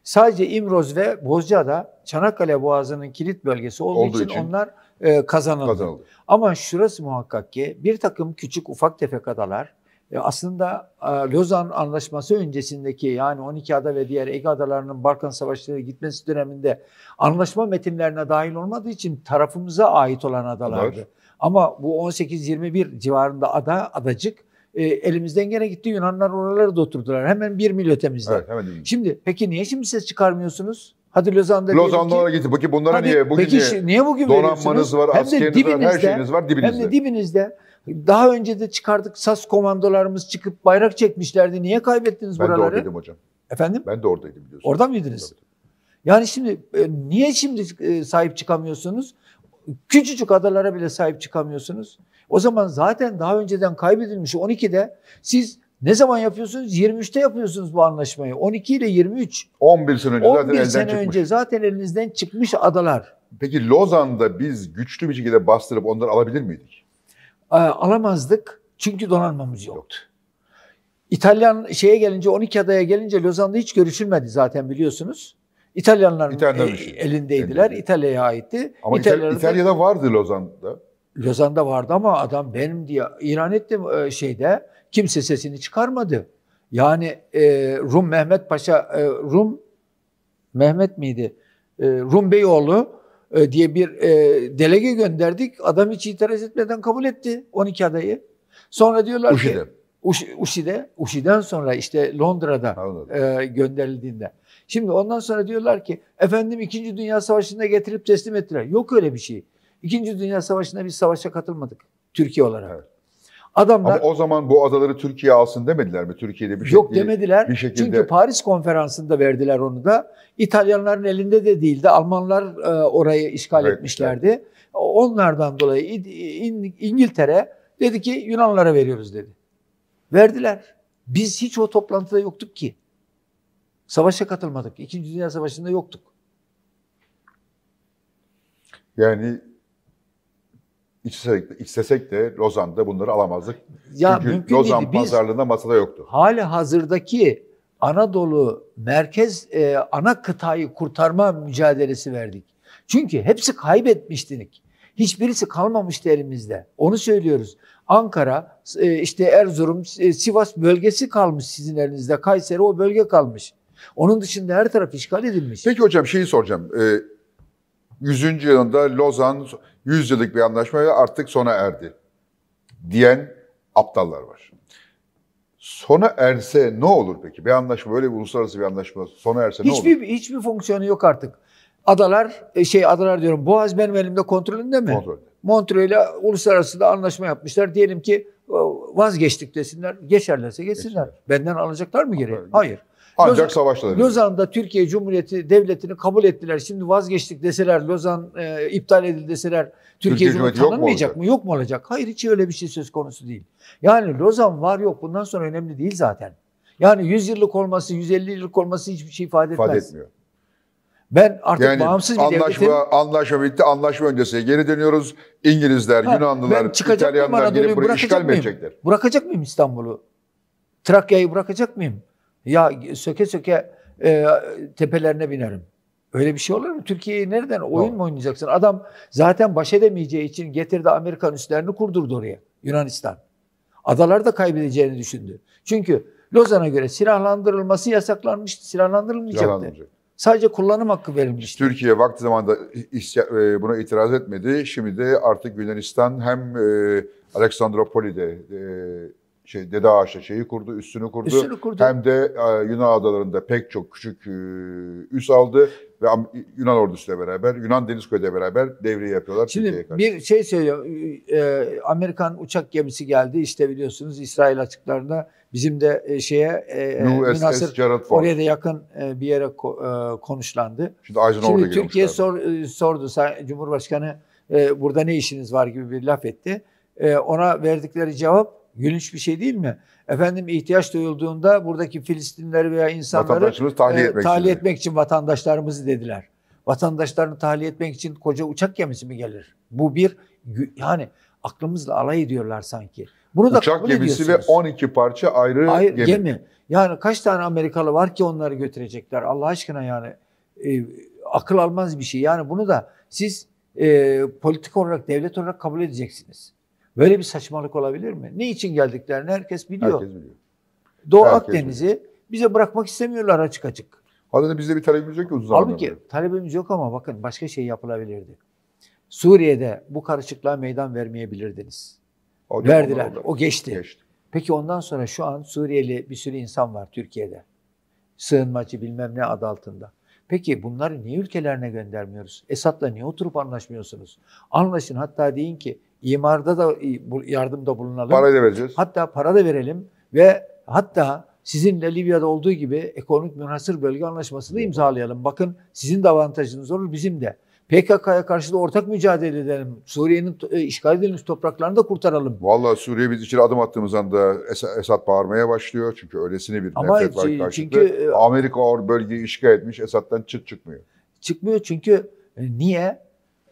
Sadece İmroz ve Bozcaada Çanakkale Boğazı'nın kilit bölgesi olduğu, olduğu için, için onlar e, kazanıldı. kazanıldı. Ama şurası muhakkak ki bir takım küçük ufak tefek adalar e, aslında e, Lozan Anlaşması öncesindeki yani 12 ada ve diğer Ege adalarının Balkan Savaşları gitmesi döneminde anlaşma metinlerine dahil olmadığı için tarafımıza ait olan adalardı. Adalar. Ama bu 18-21 civarında ada, adacık e, elimizden gene gitti. Yunanlar oraları da oturdular. Hemen bir milyon ötemizde. Evet, hemen Şimdi peki niye şimdi ses çıkarmıyorsunuz? Hadi Lozan'da Lozan'da oraya gitti. Peki bunlara hani, niye? Bugün peki niye, niye bugün donanmanız var, hem de dibinizde, var, her şeyiniz var dibinizde. Hem de dibinizde. Daha önce de çıkardık SAS komandolarımız çıkıp bayrak çekmişlerdi. Niye kaybettiniz ben buraları? Ben de oradaydım hocam. Efendim? Ben de oradaydım biliyorsunuz. Orada mıydınız? Tabii. Yani şimdi e, niye şimdi e, sahip çıkamıyorsunuz? küçücük adalara bile sahip çıkamıyorsunuz. O zaman zaten daha önceden kaybedilmiş 12'de siz ne zaman yapıyorsunuz? 23'te yapıyorsunuz bu anlaşmayı. 12 ile 23. 11 sene önce 11 zaten elden sene çıkmış. önce zaten elinizden çıkmış adalar. Peki Lozan'da biz güçlü bir şekilde bastırıp onları alabilir miydik? Ee, alamazdık çünkü donanmamız yoktu. İtalyan şeye gelince 12 adaya gelince Lozan'da hiç görüşülmedi zaten biliyorsunuz. İtalyanların İtalyanlar e, elindeydiler. Elinde. İtalya'ya aitti. Ama İtalyanlar İtalya'da vardı Lozan'da. Lozan'da vardı ama adam benim diye ilan etti e, şeyde. Kimse sesini çıkarmadı. Yani e, Rum Mehmet Paşa, e, Rum Mehmet miydi? E, Rum Beyoğlu e, diye bir e, delege gönderdik. Adam hiç itiraz etmeden kabul etti 12 adayı. Sonra diyorlar Uşi'de. ki Uşi'de. Uşi'den sonra işte Londra'da e, gönderildiğinde. Şimdi ondan sonra diyorlar ki efendim 2. Dünya Savaşı'nda getirip teslim ettiler. Yok öyle bir şey. 2. Dünya Savaşı'nda biz savaşa katılmadık. Türkiye olarak. Adamlar, Ama o zaman bu adaları Türkiye alsın demediler mi? Türkiye'de bir şekilde. Yok demediler. Bir şekilde... Çünkü Paris konferansında verdiler onu da. İtalyanların elinde de değildi. Almanlar e, orayı işgal evet, etmişlerdi. Evet. Onlardan dolayı İngiltere dedi ki Yunanlara veriyoruz dedi. Verdiler. Biz hiç o toplantıda yoktuk ki. Savaşa katılmadık. İkinci Dünya Savaşı'nda yoktuk. Yani İstesek, istesek de Lozan'da bunları alamazdık. Ya Çünkü Lozan değildi. pazarlığında masada yoktu. Hali hazırdaki Anadolu merkez e, ana kıtayı kurtarma mücadelesi verdik. Çünkü hepsi kaybetmiştik. Hiçbirisi kalmamıştı elimizde. Onu söylüyoruz. Ankara, e, işte Erzurum, e, Sivas bölgesi kalmış sizin elinizde. Kayseri o bölge kalmış. Onun dışında her taraf işgal edilmiş. Peki hocam şeyi soracağım. Ee, 100. yılında Lozan 100 yıllık bir anlaşma artık sona erdi diyen aptallar var. Sona erse ne olur peki? Bir anlaşma böyle bir uluslararası bir anlaşma sona erse hiçbir, ne olur? Hiçbir fonksiyonu yok artık. Adalar, e, şey adalar diyorum, Boğaz benim elimde kontrolünde mi? Kontrolünde. Montreux ile uluslararası da anlaşma yapmışlar. Diyelim ki e, vazgeçtik desinler. Geçerlerse geçsinler. Geçer. Benden alacaklar mı geri? Hayır. Ancak Lozan, savaşla. Lozan'da Türkiye Cumhuriyeti Devleti'ni kabul ettiler. Şimdi vazgeçtik deseler, Lozan e, iptal edildi deseler Türkiye, Türkiye Cumhuriyeti tanınmayacak yok mu, mı? Yok mu olacak? Hayır hiç öyle bir şey söz konusu değil. Yani Lozan var yok bundan sonra önemli değil zaten. Yani 100 yıllık olması, 150 yıllık olması hiçbir şey ifade etmez. etmiyor. Ben artık yani bağımsız bir anlaşma, devletim. Anlaşma bitti, anlaşma öncesine geri dönüyoruz. İngilizler, ha, Yunanlılar, İtalyanlar gelip burayı işgal mi edecekler? Bırakacak mıyım İstanbul'u? Trakya'yı bırakacak mıyım? Ya söke söke e, tepelerine binerim. Öyle bir şey olur mu? Türkiye'yi nereden oyun Yok. mu oynayacaksın? Adam zaten baş edemeyeceği için getirdi Amerikan üslerini kurdurdu oraya Yunanistan. da kaybedeceğini düşündü. Çünkü Lozan'a göre silahlandırılması yasaklanmıştı. Silahlandırılmayacaktı. Sadece kullanım hakkı verilmişti. Türkiye vakti zamanında e, buna itiraz etmedi. Şimdi de artık Yunanistan hem e, Aleksandropoli'de e, şey Dede Ağaç'ta şeyi kurdu, üstünü kurdu. Üstünü kurdu. Hem de e, Yunan adalarında pek çok küçük e, üs aldı ve Yunan ordusuyla beraber, Yunan deniz koyuyla beraber devri yapıyorlar Şimdi karşı. bir şey söylüyorum E, Amerikan uçak gemisi geldi. işte biliyorsunuz İsrail açıklarında bizim de e, şeye e, Münasır e, oraya da yakın e, bir yere ko, e, konuşlandı. Şimdi Şimdi Türkiye sor, e, sordu. Cumhurbaşkanı e, burada ne işiniz var gibi bir laf etti. E, ona verdikleri cevap Gülünç bir şey değil mi? Efendim ihtiyaç duyulduğunda buradaki Filistinleri veya insanları tahliye, e, etmek, tahliye için. etmek için vatandaşlarımızı dediler. Vatandaşlarını tahliye etmek için koca uçak gemisi mi gelir? Bu bir yani aklımızla alay ediyorlar sanki. Bunu da uçak gemisi ve 12 parça ayrı, ayrı gemi. gemi. Yani kaç tane Amerikalı var ki onları götürecekler Allah aşkına yani e, akıl almaz bir şey. Yani bunu da siz e, politik olarak devlet olarak kabul edeceksiniz. Böyle bir saçmalık olabilir mi? Ne için geldiklerini herkes biliyor. Herkes biliyor. Doğu herkes Akdeniz'i biliyor. bize bırakmak istemiyorlar açık açık. Halbuki bizde bir talebimiz yok ki uzun Halbuki zamandır. talebimiz yok ama bakın başka şey yapılabilirdi. Suriye'de bu karışıklığa meydan vermeyebilirdiniz. O Verdiler. O geçti. geçti. Peki ondan sonra şu an Suriyeli bir sürü insan var Türkiye'de. Sığınmacı bilmem ne adı altında. Peki bunları niye ülkelerine göndermiyoruz? Esad'la niye oturup anlaşmıyorsunuz? Anlaşın hatta deyin ki imarda da yardımda bulunalım. Para da vereceğiz. Hatta para da verelim ve hatta sizinle Libya'da olduğu gibi ekonomik münhasır bölge anlaşmasını imzalayalım. Bakın sizin de avantajınız olur bizim de. PKK'ya karşı da ortak mücadele edelim. Suriye'nin e, işgal edilmiş topraklarını da kurtaralım. Vallahi Suriye biz içeri adım attığımız anda es- Esad bağırmaya başlıyor. Çünkü öylesine bir Ama nefret var şey, karşılıklı. Çünkü, e, Amerika or bölgeyi işgal etmiş. Esad'dan çıt çıkmıyor. Çıkmıyor çünkü e, niye?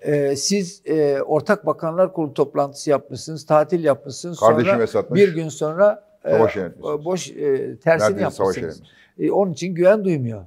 e, siz e, ortak bakanlar kurulu toplantısı yapmışsınız, tatil yapmışsınız. Kardeşim sonra esatmış. bir gün sonra e, boş e, tersini Neredeyse yapmışsınız. E, onun için güven duymuyor.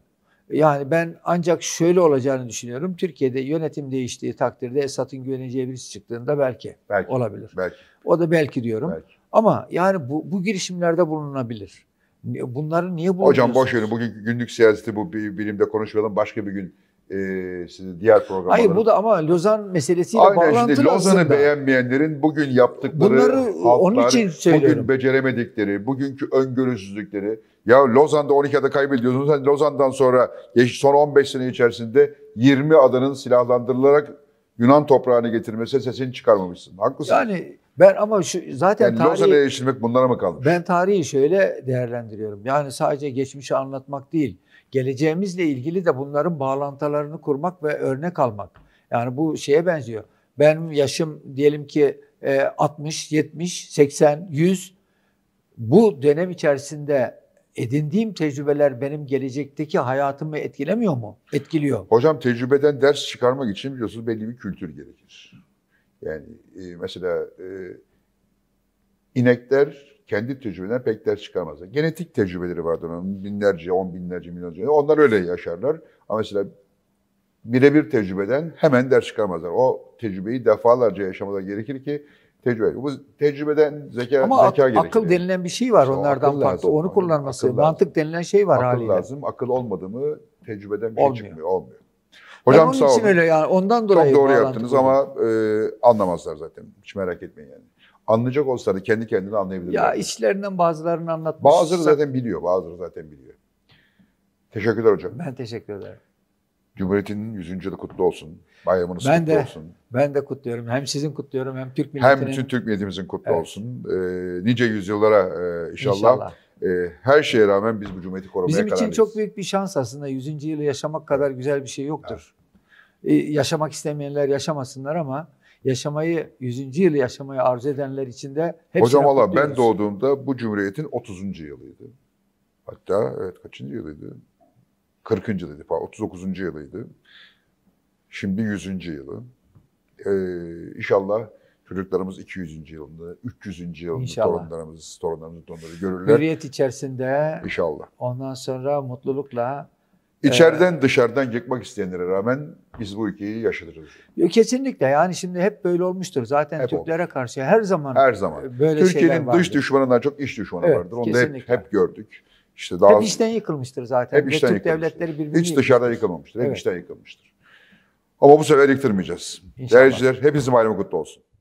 Yani ben ancak şöyle olacağını düşünüyorum. Türkiye'de yönetim değiştiği takdirde esatın güveneceği birisi çıktığında belki, belki olabilir. Belki. O da belki diyorum. Belki. Ama yani bu, bu girişimlerde bulunabilir. Bunları niye bulunuyorsunuz? Hocam boş verin. Bugün günlük siyaseti bu bilimde konuşmayalım. Başka bir gün e, ee, sizin diğer programlara. Hayır bu da ama Lozan meselesiyle Aynen, bağlantılı şimdi işte, Lozan'ı beğenmeyenlerin bugün yaptıkları Bunları haltlar, onun için söylüyorum. bugün beceremedikleri, bugünkü öngörüsüzlükleri. Ya Lozan'da 12 ada kaybediyorsunuz. Hani Lozan'dan sonra son 15 sene içerisinde 20 adanın silahlandırılarak Yunan toprağını getirmesi sesini çıkarmamışsın. Haklısın. Yani ben ama şu zaten yani tarihi... Lozan'a erişilmek bunlara mı kalmış? Ben tarihi şöyle değerlendiriyorum. Yani sadece geçmişi anlatmak değil, geleceğimizle ilgili de bunların bağlantılarını kurmak ve örnek almak. Yani bu şeye benziyor. Ben yaşım diyelim ki 60, 70, 80, 100 bu dönem içerisinde edindiğim tecrübeler benim gelecekteki hayatımı etkilemiyor mu? Etkiliyor. Hocam tecrübeden ders çıkarmak için biliyorsunuz belli bir kültür gerekir. Yani e, mesela e, inekler kendi tecrübeden pek ders çıkarmazlar. Genetik tecrübeleri vardır onun binlerce, on binlerce, milyonlarca. Onlar öyle yaşarlar. Ama mesela birebir tecrübeden hemen ders çıkarmazlar. O tecrübeyi defalarca yaşamada gerekir ki tecrübe. Bu tecrübeden zeka, Ama zeka ak- gerekir. akıl denilen bir şey var işte onlardan farklı. Lazım. Onu kullanması, akıl mantık lazım. denilen şey var akıl haliyle. Akıl lazım. Akıl olmadı mı tecrübeden bir şey olmuyor. çıkmıyor. Olmuyor. Hocam onun sağ olun. öyle yani ondan dolayı. Çok doğru yaptınız oldu. ama e, anlamazlar zaten. Hiç merak etmeyin yani. Anlayacak olsalar kendi kendine anlayabilirler. Ya içlerinden bazılarını anlatmış. Bazıları zaten biliyor, bazıları zaten biliyor. Teşekkürler hocam. Ben teşekkür ederim. Cumhuriyetinin 100. yılı kutlu olsun. Bayramınız ben kutlu de, olsun. Ben de kutluyorum. Hem sizin kutluyorum hem Türk milletinin. Hem bütün Türk milletimizin kutlu evet. olsun. Ee, nice yüzyıllara e, inşallah. inşallah. Ee, her şeye rağmen biz bu cumhuriyeti korumaya Bizim kararlıyız. Bizim için çok büyük bir şans aslında. yüzüncü yılı yaşamak kadar güzel bir şey yoktur. Evet. Ee, yaşamak istemeyenler yaşamasınlar ama yaşamayı yüzüncü yılı yaşamayı arzu edenler için de hepsine Hocam valla ben doğduğumda bu cumhuriyetin 30. yılıydı. Hatta evet kaçıncı yılıydı? 40. yılıydı falan, 39. yılıydı. Şimdi 100. yılı. Ee, inşallah Çocuklarımız 200. yılında, 300. yılında İnşallah. torunlarımız, torunlarımız torunları görürler. Hürriyet içerisinde. İnşallah. Ondan sonra mutlulukla. E, İçeriden e, dışarıdan yıkmak isteyenlere rağmen biz bu ülkeyi yaşatırız. Kesinlikle yani şimdi hep böyle olmuştur. Zaten hep Türklere oldu. karşı her zaman her zaman e, böyle Türkiye'nin dış düşmanından çok iç düşmanı evet, vardır. Onu da hep, hep gördük. İşte daha hep içten yıkılmıştır zaten. Hep içten Türk yıkılmıştır. devletleri birbirini Hiç dışarıda yıkılmamıştır. Hep evet. içten yıkılmıştır. Ama bu sefer yıktırmayacağız. İnşallah. Değerciler hepinizin bayramı kutlu olsun.